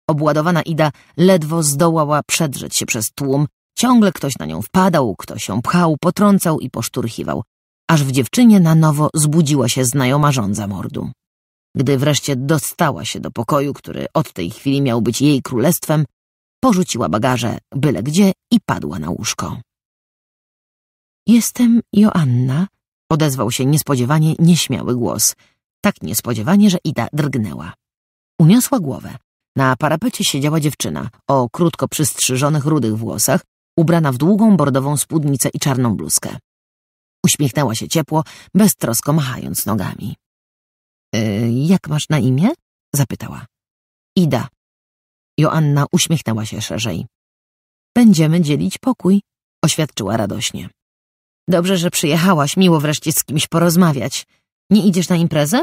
A: Obładowana Ida ledwo zdołała przedrzeć się przez tłum, ciągle ktoś na nią wpadał, ktoś ją pchał, potrącał i poszturchiwał, aż w dziewczynie na nowo zbudziła się znajoma żądza mordu. Gdy wreszcie dostała się do pokoju, który od tej chwili miał być jej królestwem, porzuciła bagaże byle gdzie i padła na łóżko. Jestem Joanna, odezwał się niespodziewanie nieśmiały głos. Tak niespodziewanie, że Ida drgnęła. Uniosła głowę. Na parapecie siedziała dziewczyna o krótko przystrzyżonych rudych włosach, ubrana w długą bordową spódnicę i czarną bluzkę. Uśmiechnęła się ciepło, beztrosko machając nogami. Y, jak masz na imię? zapytała. Ida, Joanna uśmiechnęła się szerzej. Będziemy dzielić pokój, oświadczyła radośnie. Dobrze, że przyjechałaś, miło wreszcie z kimś porozmawiać. Nie idziesz na imprezę?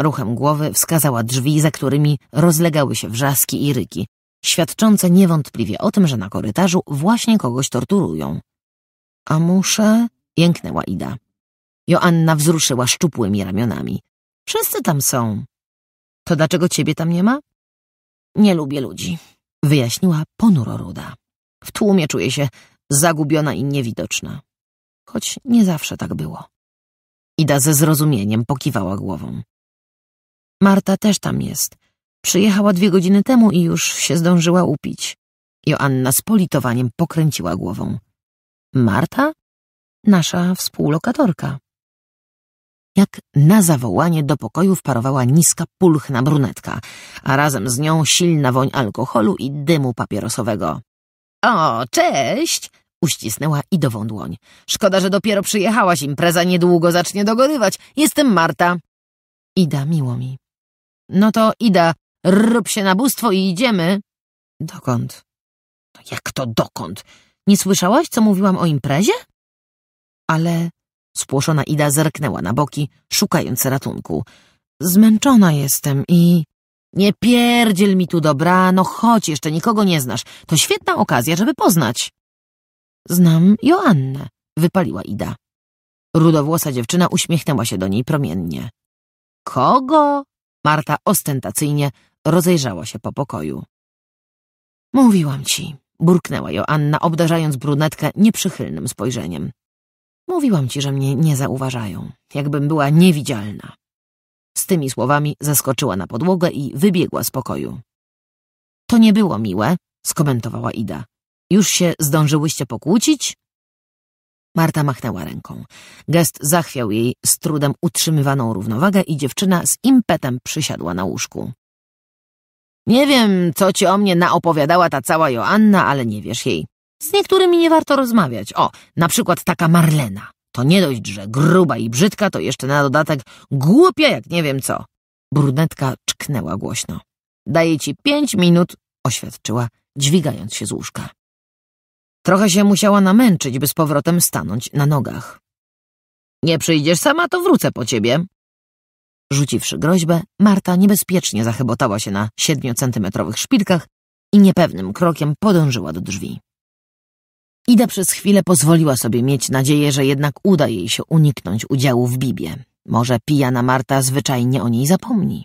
A: Ruchem głowy wskazała drzwi, za którymi rozlegały się wrzaski i ryki, świadczące niewątpliwie o tym, że na korytarzu właśnie kogoś torturują. A muszę... jęknęła Ida. Joanna wzruszyła szczupłymi ramionami. Wszyscy tam są. To dlaczego ciebie tam nie ma? Nie lubię ludzi, wyjaśniła ponuro Ruda. W tłumie czuję się zagubiona i niewidoczna. Choć nie zawsze tak było. Ida ze zrozumieniem pokiwała głową. Marta też tam jest. Przyjechała dwie godziny temu i już się zdążyła upić. Joanna z politowaniem pokręciła głową. Marta? Nasza współlokatorka jak na zawołanie do pokoju wparowała niska, pulchna brunetka, a razem z nią silna woń alkoholu i dymu papierosowego. O, cześć! Uścisnęła idową dłoń. Szkoda, że dopiero przyjechałaś. Impreza niedługo zacznie dogorywać. Jestem Marta. Ida, miło mi. No to Ida, rób się na bóstwo i idziemy. Dokąd? No jak to dokąd? Nie słyszałaś, co mówiłam o imprezie? Ale Spłoszona Ida zerknęła na boki, szukając ratunku. Zmęczona jestem i... Nie pierdziel mi tu dobra, no chodź, jeszcze nikogo nie znasz. To świetna okazja, żeby poznać. Znam Joannę, wypaliła Ida. Rudowłosa dziewczyna uśmiechnęła się do niej promiennie. Kogo? Marta ostentacyjnie rozejrzała się po pokoju. Mówiłam ci, burknęła Joanna, obdarzając brunetkę nieprzychylnym spojrzeniem. Mówiłam ci, że mnie nie zauważają, jakbym była niewidzialna. Z tymi słowami zaskoczyła na podłogę i wybiegła z pokoju. To nie było miłe, skomentowała Ida. Już się zdążyłyście pokłócić? Marta machnęła ręką. Gest zachwiał jej z trudem utrzymywaną równowagę i dziewczyna z impetem przysiadła na łóżku. Nie wiem, co ci o mnie naopowiadała ta cała Joanna, ale nie wiesz jej. Z niektórymi nie warto rozmawiać. O, na przykład taka Marlena. To nie dość, że gruba i brzydka, to jeszcze na dodatek głupia jak nie wiem co. Brunetka czknęła głośno. Daję ci pięć minut, oświadczyła, dźwigając się z łóżka. Trochę się musiała namęczyć, by z powrotem stanąć na nogach. Nie przyjdziesz sama, to wrócę po ciebie. Rzuciwszy groźbę, Marta niebezpiecznie zachybotała się na siedmiocentymetrowych szpilkach i niepewnym krokiem podążyła do drzwi. Ida przez chwilę pozwoliła sobie mieć nadzieję, że jednak uda jej się uniknąć udziału w Bibie. Może pijana Marta zwyczajnie o niej zapomni.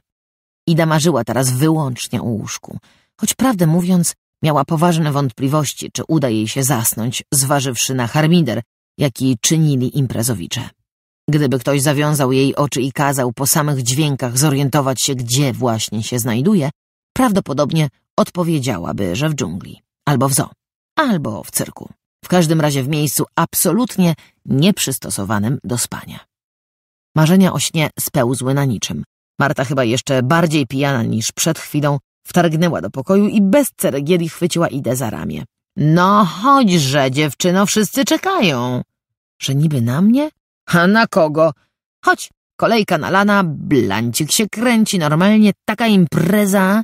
A: Ida marzyła teraz wyłącznie o łóżku, choć prawdę mówiąc miała poważne wątpliwości, czy uda jej się zasnąć, zważywszy na harmider, jaki czynili imprezowicze. Gdyby ktoś zawiązał jej oczy i kazał po samych dźwiękach zorientować się, gdzie właśnie się znajduje, prawdopodobnie odpowiedziałaby, że w dżungli, albo w zoo, albo w cyrku. W każdym razie w miejscu absolutnie nieprzystosowanym do spania. Marzenia o śnie spełzły na niczym. Marta chyba jeszcze bardziej pijana niż przed chwilą wtargnęła do pokoju i bez ceregieli chwyciła Idę za ramię. No chodźże, dziewczyno, wszyscy czekają. Że niby na mnie? A na kogo? Chodź, kolejka nalana, blancik się kręci, normalnie taka impreza.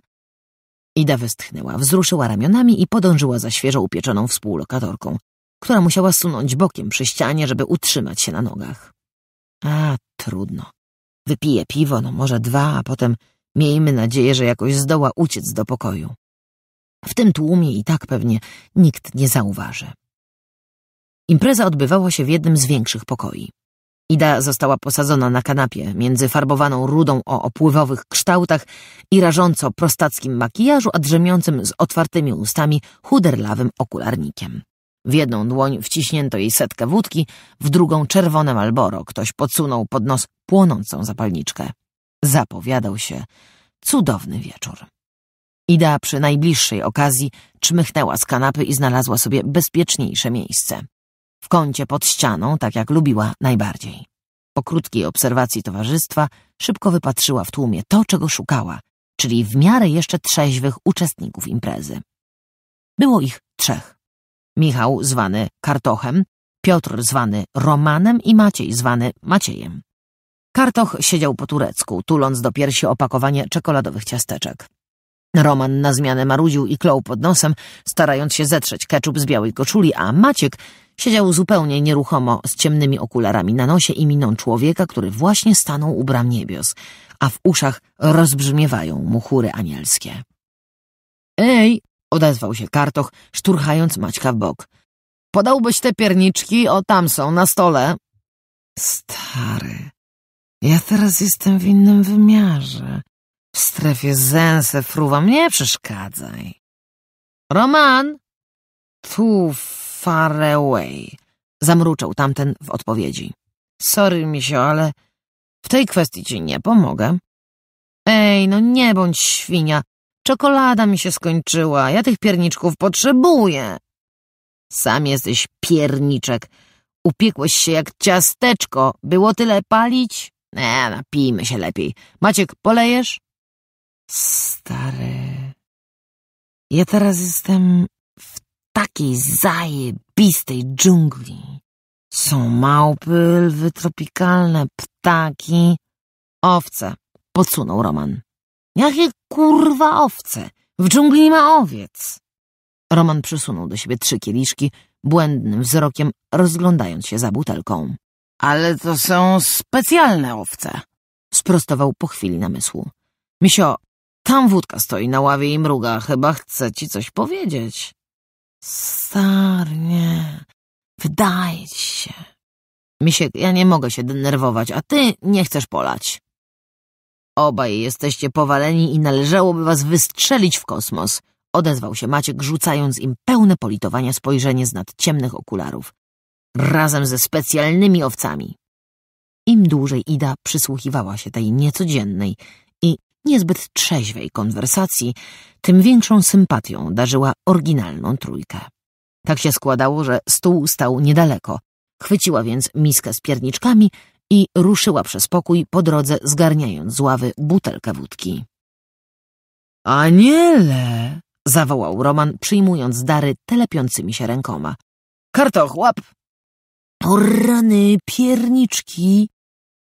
A: Ida westchnęła, wzruszyła ramionami i podążyła za świeżo upieczoną współlokatorką, która musiała sunąć bokiem przy ścianie, żeby utrzymać się na nogach. A, trudno. Wypije piwo, no może dwa, a potem miejmy nadzieję, że jakoś zdoła uciec do pokoju. W tym tłumie i tak pewnie nikt nie zauważy. Impreza odbywała się w jednym z większych pokoi. Ida została posadzona na kanapie między farbowaną rudą o opływowych kształtach i rażąco prostackim makijażu, a drzemiącym z otwartymi ustami chuderlawym okularnikiem. W jedną dłoń wciśnięto jej setkę wódki, w drugą czerwone malboro. Ktoś podsunął pod nos płonącą zapalniczkę. Zapowiadał się cudowny wieczór. Ida przy najbliższej okazji czmychnęła z kanapy i znalazła sobie bezpieczniejsze miejsce w kącie pod ścianą, tak jak lubiła najbardziej. Po krótkiej obserwacji towarzystwa szybko wypatrzyła w tłumie to, czego szukała, czyli w miarę jeszcze trzeźwych uczestników imprezy. Było ich trzech. Michał zwany Kartochem, Piotr zwany Romanem i Maciej zwany Maciejem. Kartoch siedział po turecku, tuląc do piersi opakowanie czekoladowych ciasteczek. Roman na zmianę marudził i klął pod nosem, starając się zetrzeć keczup z białej koczuli, a Maciek Siedział zupełnie nieruchomo, z ciemnymi okularami na nosie i miną człowieka, który właśnie stanął u bram niebios, a w uszach rozbrzmiewają mu chóry anielskie. Ej, odezwał się kartoch, szturchając Maćka w bok. Podałbyś te pierniczki, o tam są, na stole. Stary, ja teraz jestem w innym wymiarze. W strefie zense fruwam, nie przeszkadzaj. Roman! Tuf! far away. Zamruczał tamten w odpowiedzi. Sorry, misio, ale w tej kwestii ci nie pomogę. Ej, no nie bądź świnia. Czekolada mi się skończyła. Ja tych pierniczków potrzebuję. Sam jesteś pierniczek. Upiekłeś się jak ciasteczko. Było tyle palić? E, napijmy no, się lepiej. Maciek, polejesz? Stary... Ja teraz jestem takiej zajebistej dżungli. Są małpy, lwy tropikalne, ptaki, owce, podsunął Roman. Jakie kurwa owce? W dżungli nie ma owiec. Roman przysunął do siebie trzy kieliszki, błędnym wzrokiem rozglądając się za butelką. Ale to są specjalne owce, sprostował po chwili namysłu. Misio, tam wódka stoi na ławie i mruga, chyba chce ci coś powiedzieć. Starnie. nie. Wydaje ci się. Misiek, ja nie mogę się denerwować, a ty nie chcesz polać. Obaj jesteście powaleni i należałoby was wystrzelić w kosmos, odezwał się Maciek, rzucając im pełne politowania spojrzenie z nad ciemnych okularów. Razem ze specjalnymi owcami. Im dłużej Ida przysłuchiwała się tej niecodziennej, niezbyt trzeźwej konwersacji, tym większą sympatią darzyła oryginalną trójkę. Tak się składało, że stół stał niedaleko. Chwyciła więc miskę z pierniczkami i ruszyła przez pokój, po drodze zgarniając z ławy butelkę wódki. Aniele! zawołał Roman, przyjmując dary telepiącymi się rękoma. Kartoch, łap! O rany, pierniczki!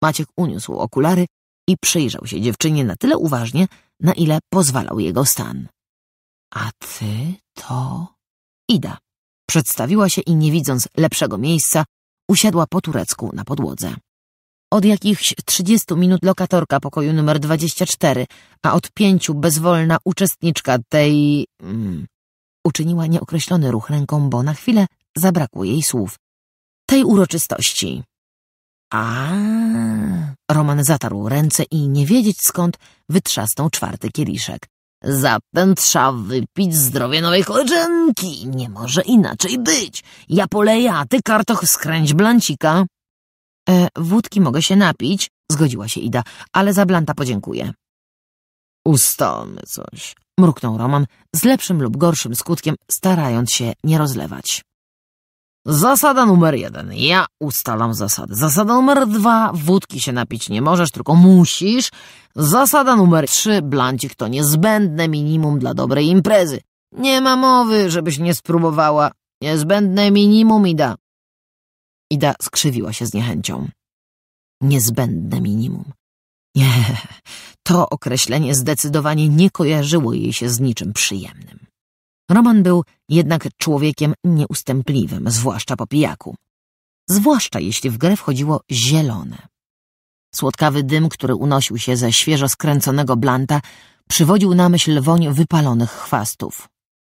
A: Maciek uniósł okulary i przyjrzał się dziewczynie na tyle uważnie, na ile pozwalał jego stan. A ty to... Ida. Przedstawiła się i nie widząc lepszego miejsca, usiadła po turecku na podłodze. Od jakichś 30 minut lokatorka pokoju numer 24, a od pięciu bezwolna uczestniczka tej... Mm, uczyniła nieokreślony ruch ręką, bo na chwilę zabrakło jej słów. Tej uroczystości. A. Roman zatarł ręce i nie wiedzieć skąd wytrzasnął czwarty kieliszek. Zatem trzeba wypić zdrowie nowej koleżanki. Nie może inaczej być. Ja poleję, a ty kartoch skręć blancika. E, wódki mogę się napić, zgodziła się Ida, ale za blanta podziękuję. Ustalmy coś, mruknął Roman, z lepszym lub gorszym skutkiem, starając się nie rozlewać. Zasada numer jeden. Ja ustalam zasady. Zasada numer dwa. Wódki się napić nie możesz, tylko musisz. Zasada numer trzy. Blancik to niezbędne minimum dla dobrej imprezy. Nie ma mowy, żebyś nie spróbowała. Niezbędne minimum, Ida. Ida skrzywiła się z niechęcią. Niezbędne minimum. Nie, to określenie zdecydowanie nie kojarzyło jej się z niczym przyjemnym. Roman był jednak człowiekiem nieustępliwym, zwłaszcza po pijaku. Zwłaszcza jeśli w grę wchodziło zielone. Słodkawy dym, który unosił się ze świeżo skręconego blanta, przywodził na myśl woń wypalonych chwastów.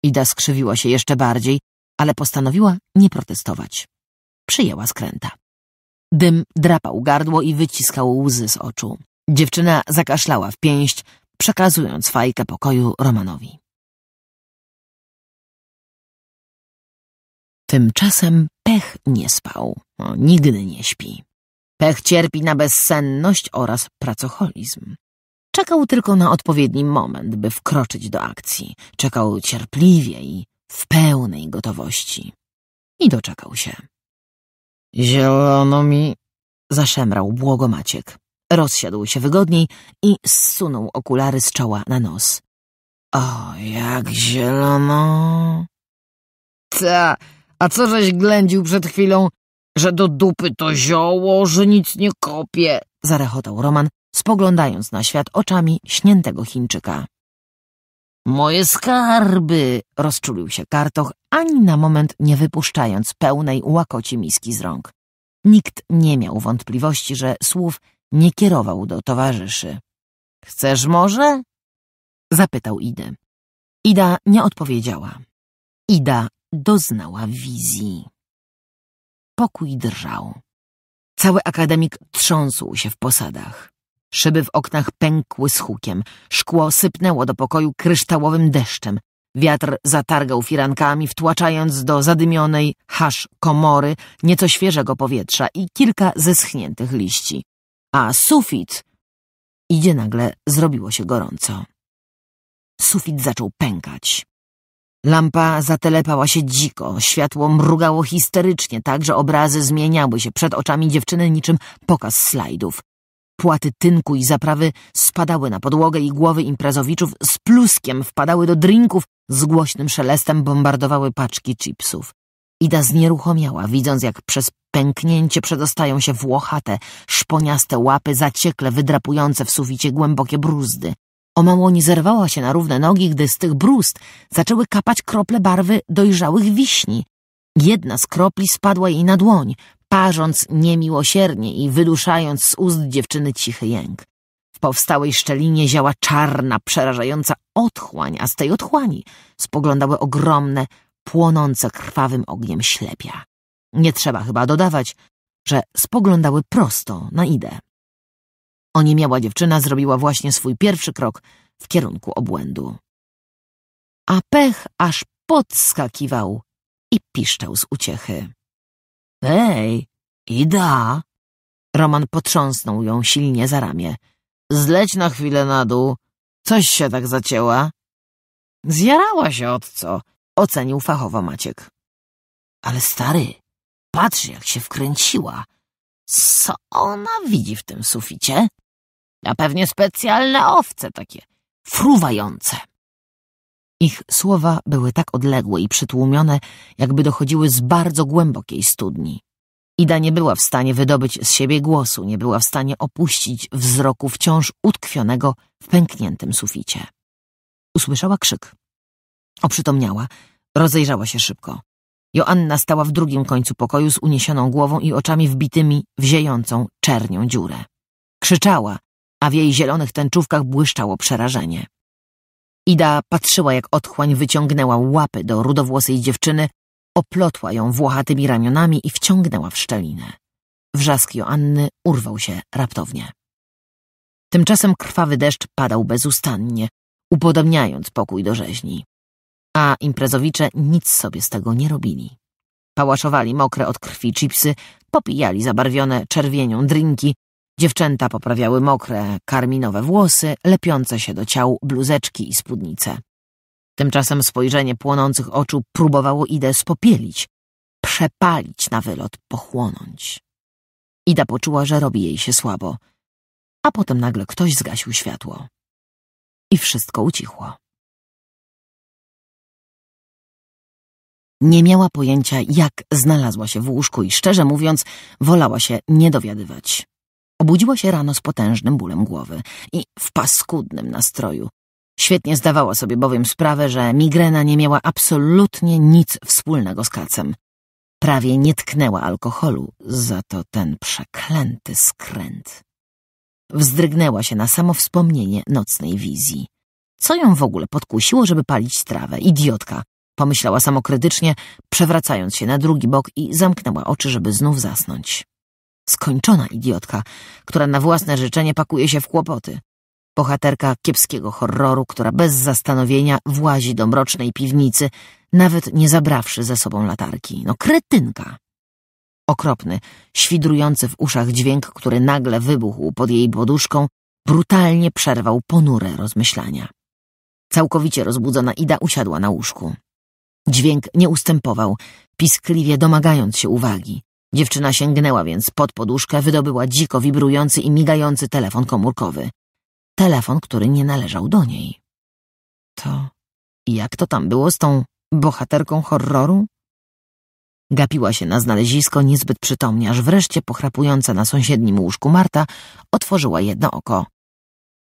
A: Ida skrzywiła się jeszcze bardziej, ale postanowiła nie protestować. Przyjęła skręta. Dym drapał gardło i wyciskał łzy z oczu. Dziewczyna zakaszlała
B: w pięść, przekazując fajkę pokoju Romanowi. Tymczasem pech nie spał. O, no, nigdy
A: nie śpi. Pech cierpi na bezsenność oraz pracocholizm. Czekał tylko na odpowiedni moment, by wkroczyć do akcji. Czekał cierpliwie i w pełnej gotowości. I doczekał się. Zielono mi... Zaszemrał błogomaciek. Rozsiadł się wygodniej i zsunął okulary z czoła na nos. O, jak zielono... Ta... A co żeś ględził przed chwilą, że do dupy to zioło, że nic nie kopie? Zarechotał Roman, spoglądając na świat oczami śniętego Chińczyka. Moje skarby! Rozczulił się Kartoch, ani na moment nie wypuszczając pełnej łakoci miski z rąk. Nikt nie miał wątpliwości, że słów nie kierował do towarzyszy. Chcesz może? Zapytał Idę. Ida nie odpowiedziała. Ida doznała wizji. Pokój drżał. Cały akademik trząsł się w posadach. Szyby w oknach pękły z hukiem, szkło sypnęło do pokoju kryształowym deszczem. Wiatr zatargał firankami, wtłaczając do zadymionej hasz komory nieco świeżego powietrza i kilka zeschniętych liści. A sufit... Idzie nagle zrobiło się gorąco. Sufit zaczął pękać. Lampa zatelepała się dziko, światło mrugało histerycznie, tak że obrazy zmieniały się przed oczami dziewczyny niczym pokaz slajdów. Płaty tynku i zaprawy spadały na podłogę i głowy imprezowiczów z pluskiem wpadały do drinków, z głośnym szelestem bombardowały paczki chipsów. Ida znieruchomiała, widząc jak przez pęknięcie przedostają się włochate, szponiaste łapy zaciekle wydrapujące w suficie głębokie bruzdy. O mało nie zerwała się na równe nogi, gdy z tych brust zaczęły kapać krople barwy dojrzałych wiśni. Jedna z kropli spadła jej na dłoń, parząc niemiłosiernie i wyduszając z ust dziewczyny cichy jęk. W powstałej szczelinie ziała czarna, przerażająca otchłań, a z tej otchłani spoglądały ogromne, płonące krwawym ogniem ślepia. Nie trzeba chyba dodawać, że spoglądały prosto na Idę. Oniemiała dziewczyna zrobiła właśnie swój pierwszy krok w kierunku obłędu. A pech aż podskakiwał i piszczał z uciechy. Ej, Ida! Roman potrząsnął ją silnie za ramię. Zleć na chwilę na dół. Coś się tak zacięła. Zjarała się od co, ocenił fachowo Maciek. Ale stary, patrz jak się wkręciła. Co ona widzi w tym suficie? a pewnie specjalne owce takie fruwające. Ich słowa były tak odległe i przytłumione, jakby dochodziły z bardzo głębokiej studni. Ida nie była w stanie wydobyć z siebie głosu, nie była w stanie opuścić wzroku wciąż utkwionego w pękniętym suficie. Usłyszała krzyk. Oprzytomniała, rozejrzała się szybko. Joanna stała w drugim końcu pokoju z uniesioną głową i oczami wbitymi w ziejącą czernią dziurę. Krzyczała, a w jej zielonych tęczówkach błyszczało przerażenie. Ida patrzyła, jak otchłań wyciągnęła łapy do rudowłosej dziewczyny, oplotła ją włochatymi ramionami i wciągnęła w szczelinę. Wrzask Joanny urwał się raptownie. Tymczasem krwawy deszcz padał bezustannie, upodobniając pokój do rzeźni. A imprezowicze nic sobie z tego nie robili. Pałaszowali mokre od krwi chipsy, popijali zabarwione czerwienią drinki, Dziewczęta poprawiały mokre, karminowe włosy, lepiące się do ciał bluzeczki i spódnice. Tymczasem spojrzenie płonących oczu próbowało Idę spopielić, przepalić na wylot, pochłonąć. Ida poczuła, że robi jej się słabo, a potem nagle ktoś zgasił światło.
B: I wszystko ucichło.
A: Nie miała pojęcia, jak znalazła się w łóżku i szczerze mówiąc, wolała się nie dowiadywać. Obudziła się rano z potężnym bólem głowy i w paskudnym nastroju. Świetnie zdawała sobie bowiem sprawę, że migrena nie miała absolutnie nic wspólnego z kacem. Prawie nie tknęła alkoholu, za to ten przeklęty skręt. Wzdrygnęła się na samo wspomnienie nocnej wizji. Co ją w ogóle podkusiło, żeby palić trawę? Idiotka! Pomyślała samokrytycznie, przewracając się na drugi bok i zamknęła oczy, żeby znów zasnąć. Skończona idiotka, która na własne życzenie pakuje się w kłopoty. Bohaterka kiepskiego horroru, która bez zastanowienia włazi do mrocznej piwnicy, nawet nie zabrawszy ze sobą latarki. No kretynka! Okropny, świdrujący w uszach dźwięk, który nagle wybuchł pod jej poduszką, brutalnie przerwał ponure rozmyślania. Całkowicie rozbudzona Ida usiadła na łóżku. Dźwięk nie ustępował, piskliwie domagając się uwagi. Dziewczyna sięgnęła więc pod poduszkę, wydobyła dziko wibrujący i migający telefon komórkowy. Telefon, który nie należał do niej. To jak to tam było z tą bohaterką horroru? Gapiła się na znalezisko niezbyt przytomnie, aż wreszcie pochrapująca na sąsiednim łóżku Marta otworzyła jedno oko.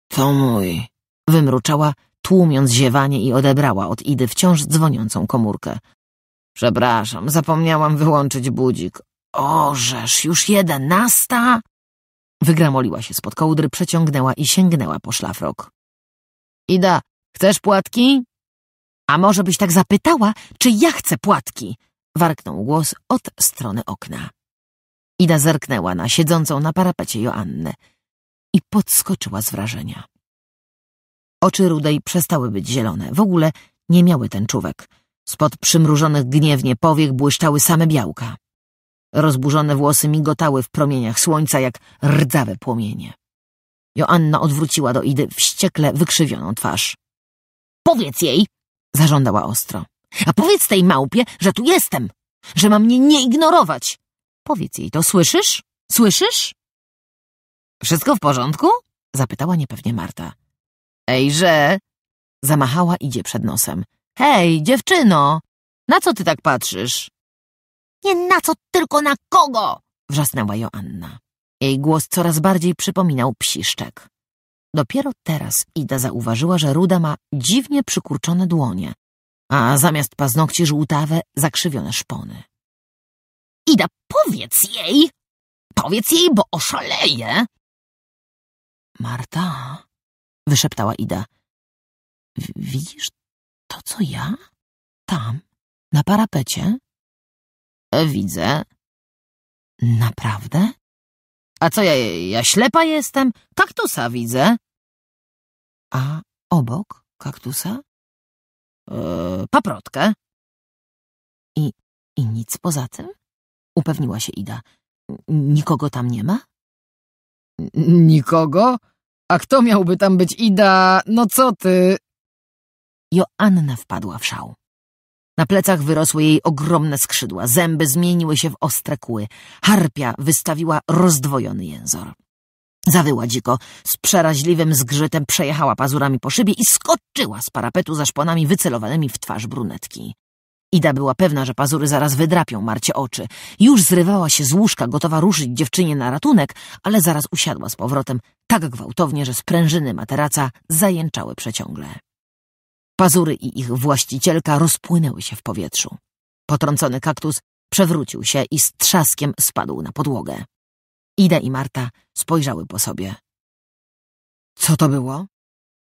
A: To mój, wymruczała, tłumiąc ziewanie i odebrała od Idy wciąż dzwoniącą komórkę. Przepraszam, zapomniałam wyłączyć budzik. Ożesz, już jedenasta? Wygramoliła się spod kołdry, przeciągnęła i sięgnęła po szlafrok. Ida, chcesz płatki? A może byś tak zapytała, czy ja chcę płatki? Warknął głos od strony okna. Ida zerknęła na siedzącą na parapecie Joannę i podskoczyła z wrażenia. Oczy rudej przestały być zielone, w ogóle nie miały tęczówek. Spod przymrużonych gniewnie powiek błyszczały same białka. Rozburzone włosy migotały w promieniach słońca jak rdzawe płomienie. Joanna odwróciła do Idy wściekle wykrzywioną twarz. Powiedz jej! zażądała ostro. A powiedz tej małpie, że tu jestem, że ma mnie nie ignorować. Powiedz jej to, słyszysz? Słyszysz? Wszystko w porządku? zapytała niepewnie Marta. Ejże! Zamachała idzie przed nosem. Hej, dziewczyno! Na co ty tak patrzysz? Nie na co, tylko na kogo! wrzasnęła Joanna. Jej głos coraz bardziej przypominał psiszczek. Dopiero teraz Ida zauważyła, że Ruda ma dziwnie przykurczone dłonie, a zamiast paznokci żółtawe, zakrzywione szpony.
B: Ida, powiedz jej! Powiedz jej, bo oszaleje! Marta, wyszeptała Ida. Widzisz to, co ja? Tam, na parapecie? E, widzę. Naprawdę? A co, ja, ja ślepa jestem? Kaktusa widzę. A obok kaktusa? E, paprotkę. I, I nic poza tym? Upewniła się Ida. Nikogo tam nie ma? Nikogo? A kto miałby tam być
A: Ida? No co ty? Joanna wpadła w szał. Na plecach wyrosły jej ogromne skrzydła, zęby zmieniły się w ostre kły. Harpia wystawiła rozdwojony jęzor. Zawyła dziko, z przeraźliwym zgrzytem przejechała pazurami po szybie i skoczyła z parapetu za szponami wycelowanymi w twarz brunetki. Ida była pewna, że pazury zaraz wydrapią Marcie oczy. Już zrywała się z łóżka, gotowa ruszyć dziewczynie na ratunek, ale zaraz usiadła z powrotem tak gwałtownie, że sprężyny materaca zajęczały przeciągle. Pazury i ich właścicielka rozpłynęły się w powietrzu. Potrącony kaktus przewrócił się i z trzaskiem spadł na podłogę. Ida i Marta spojrzały po sobie. Co to było?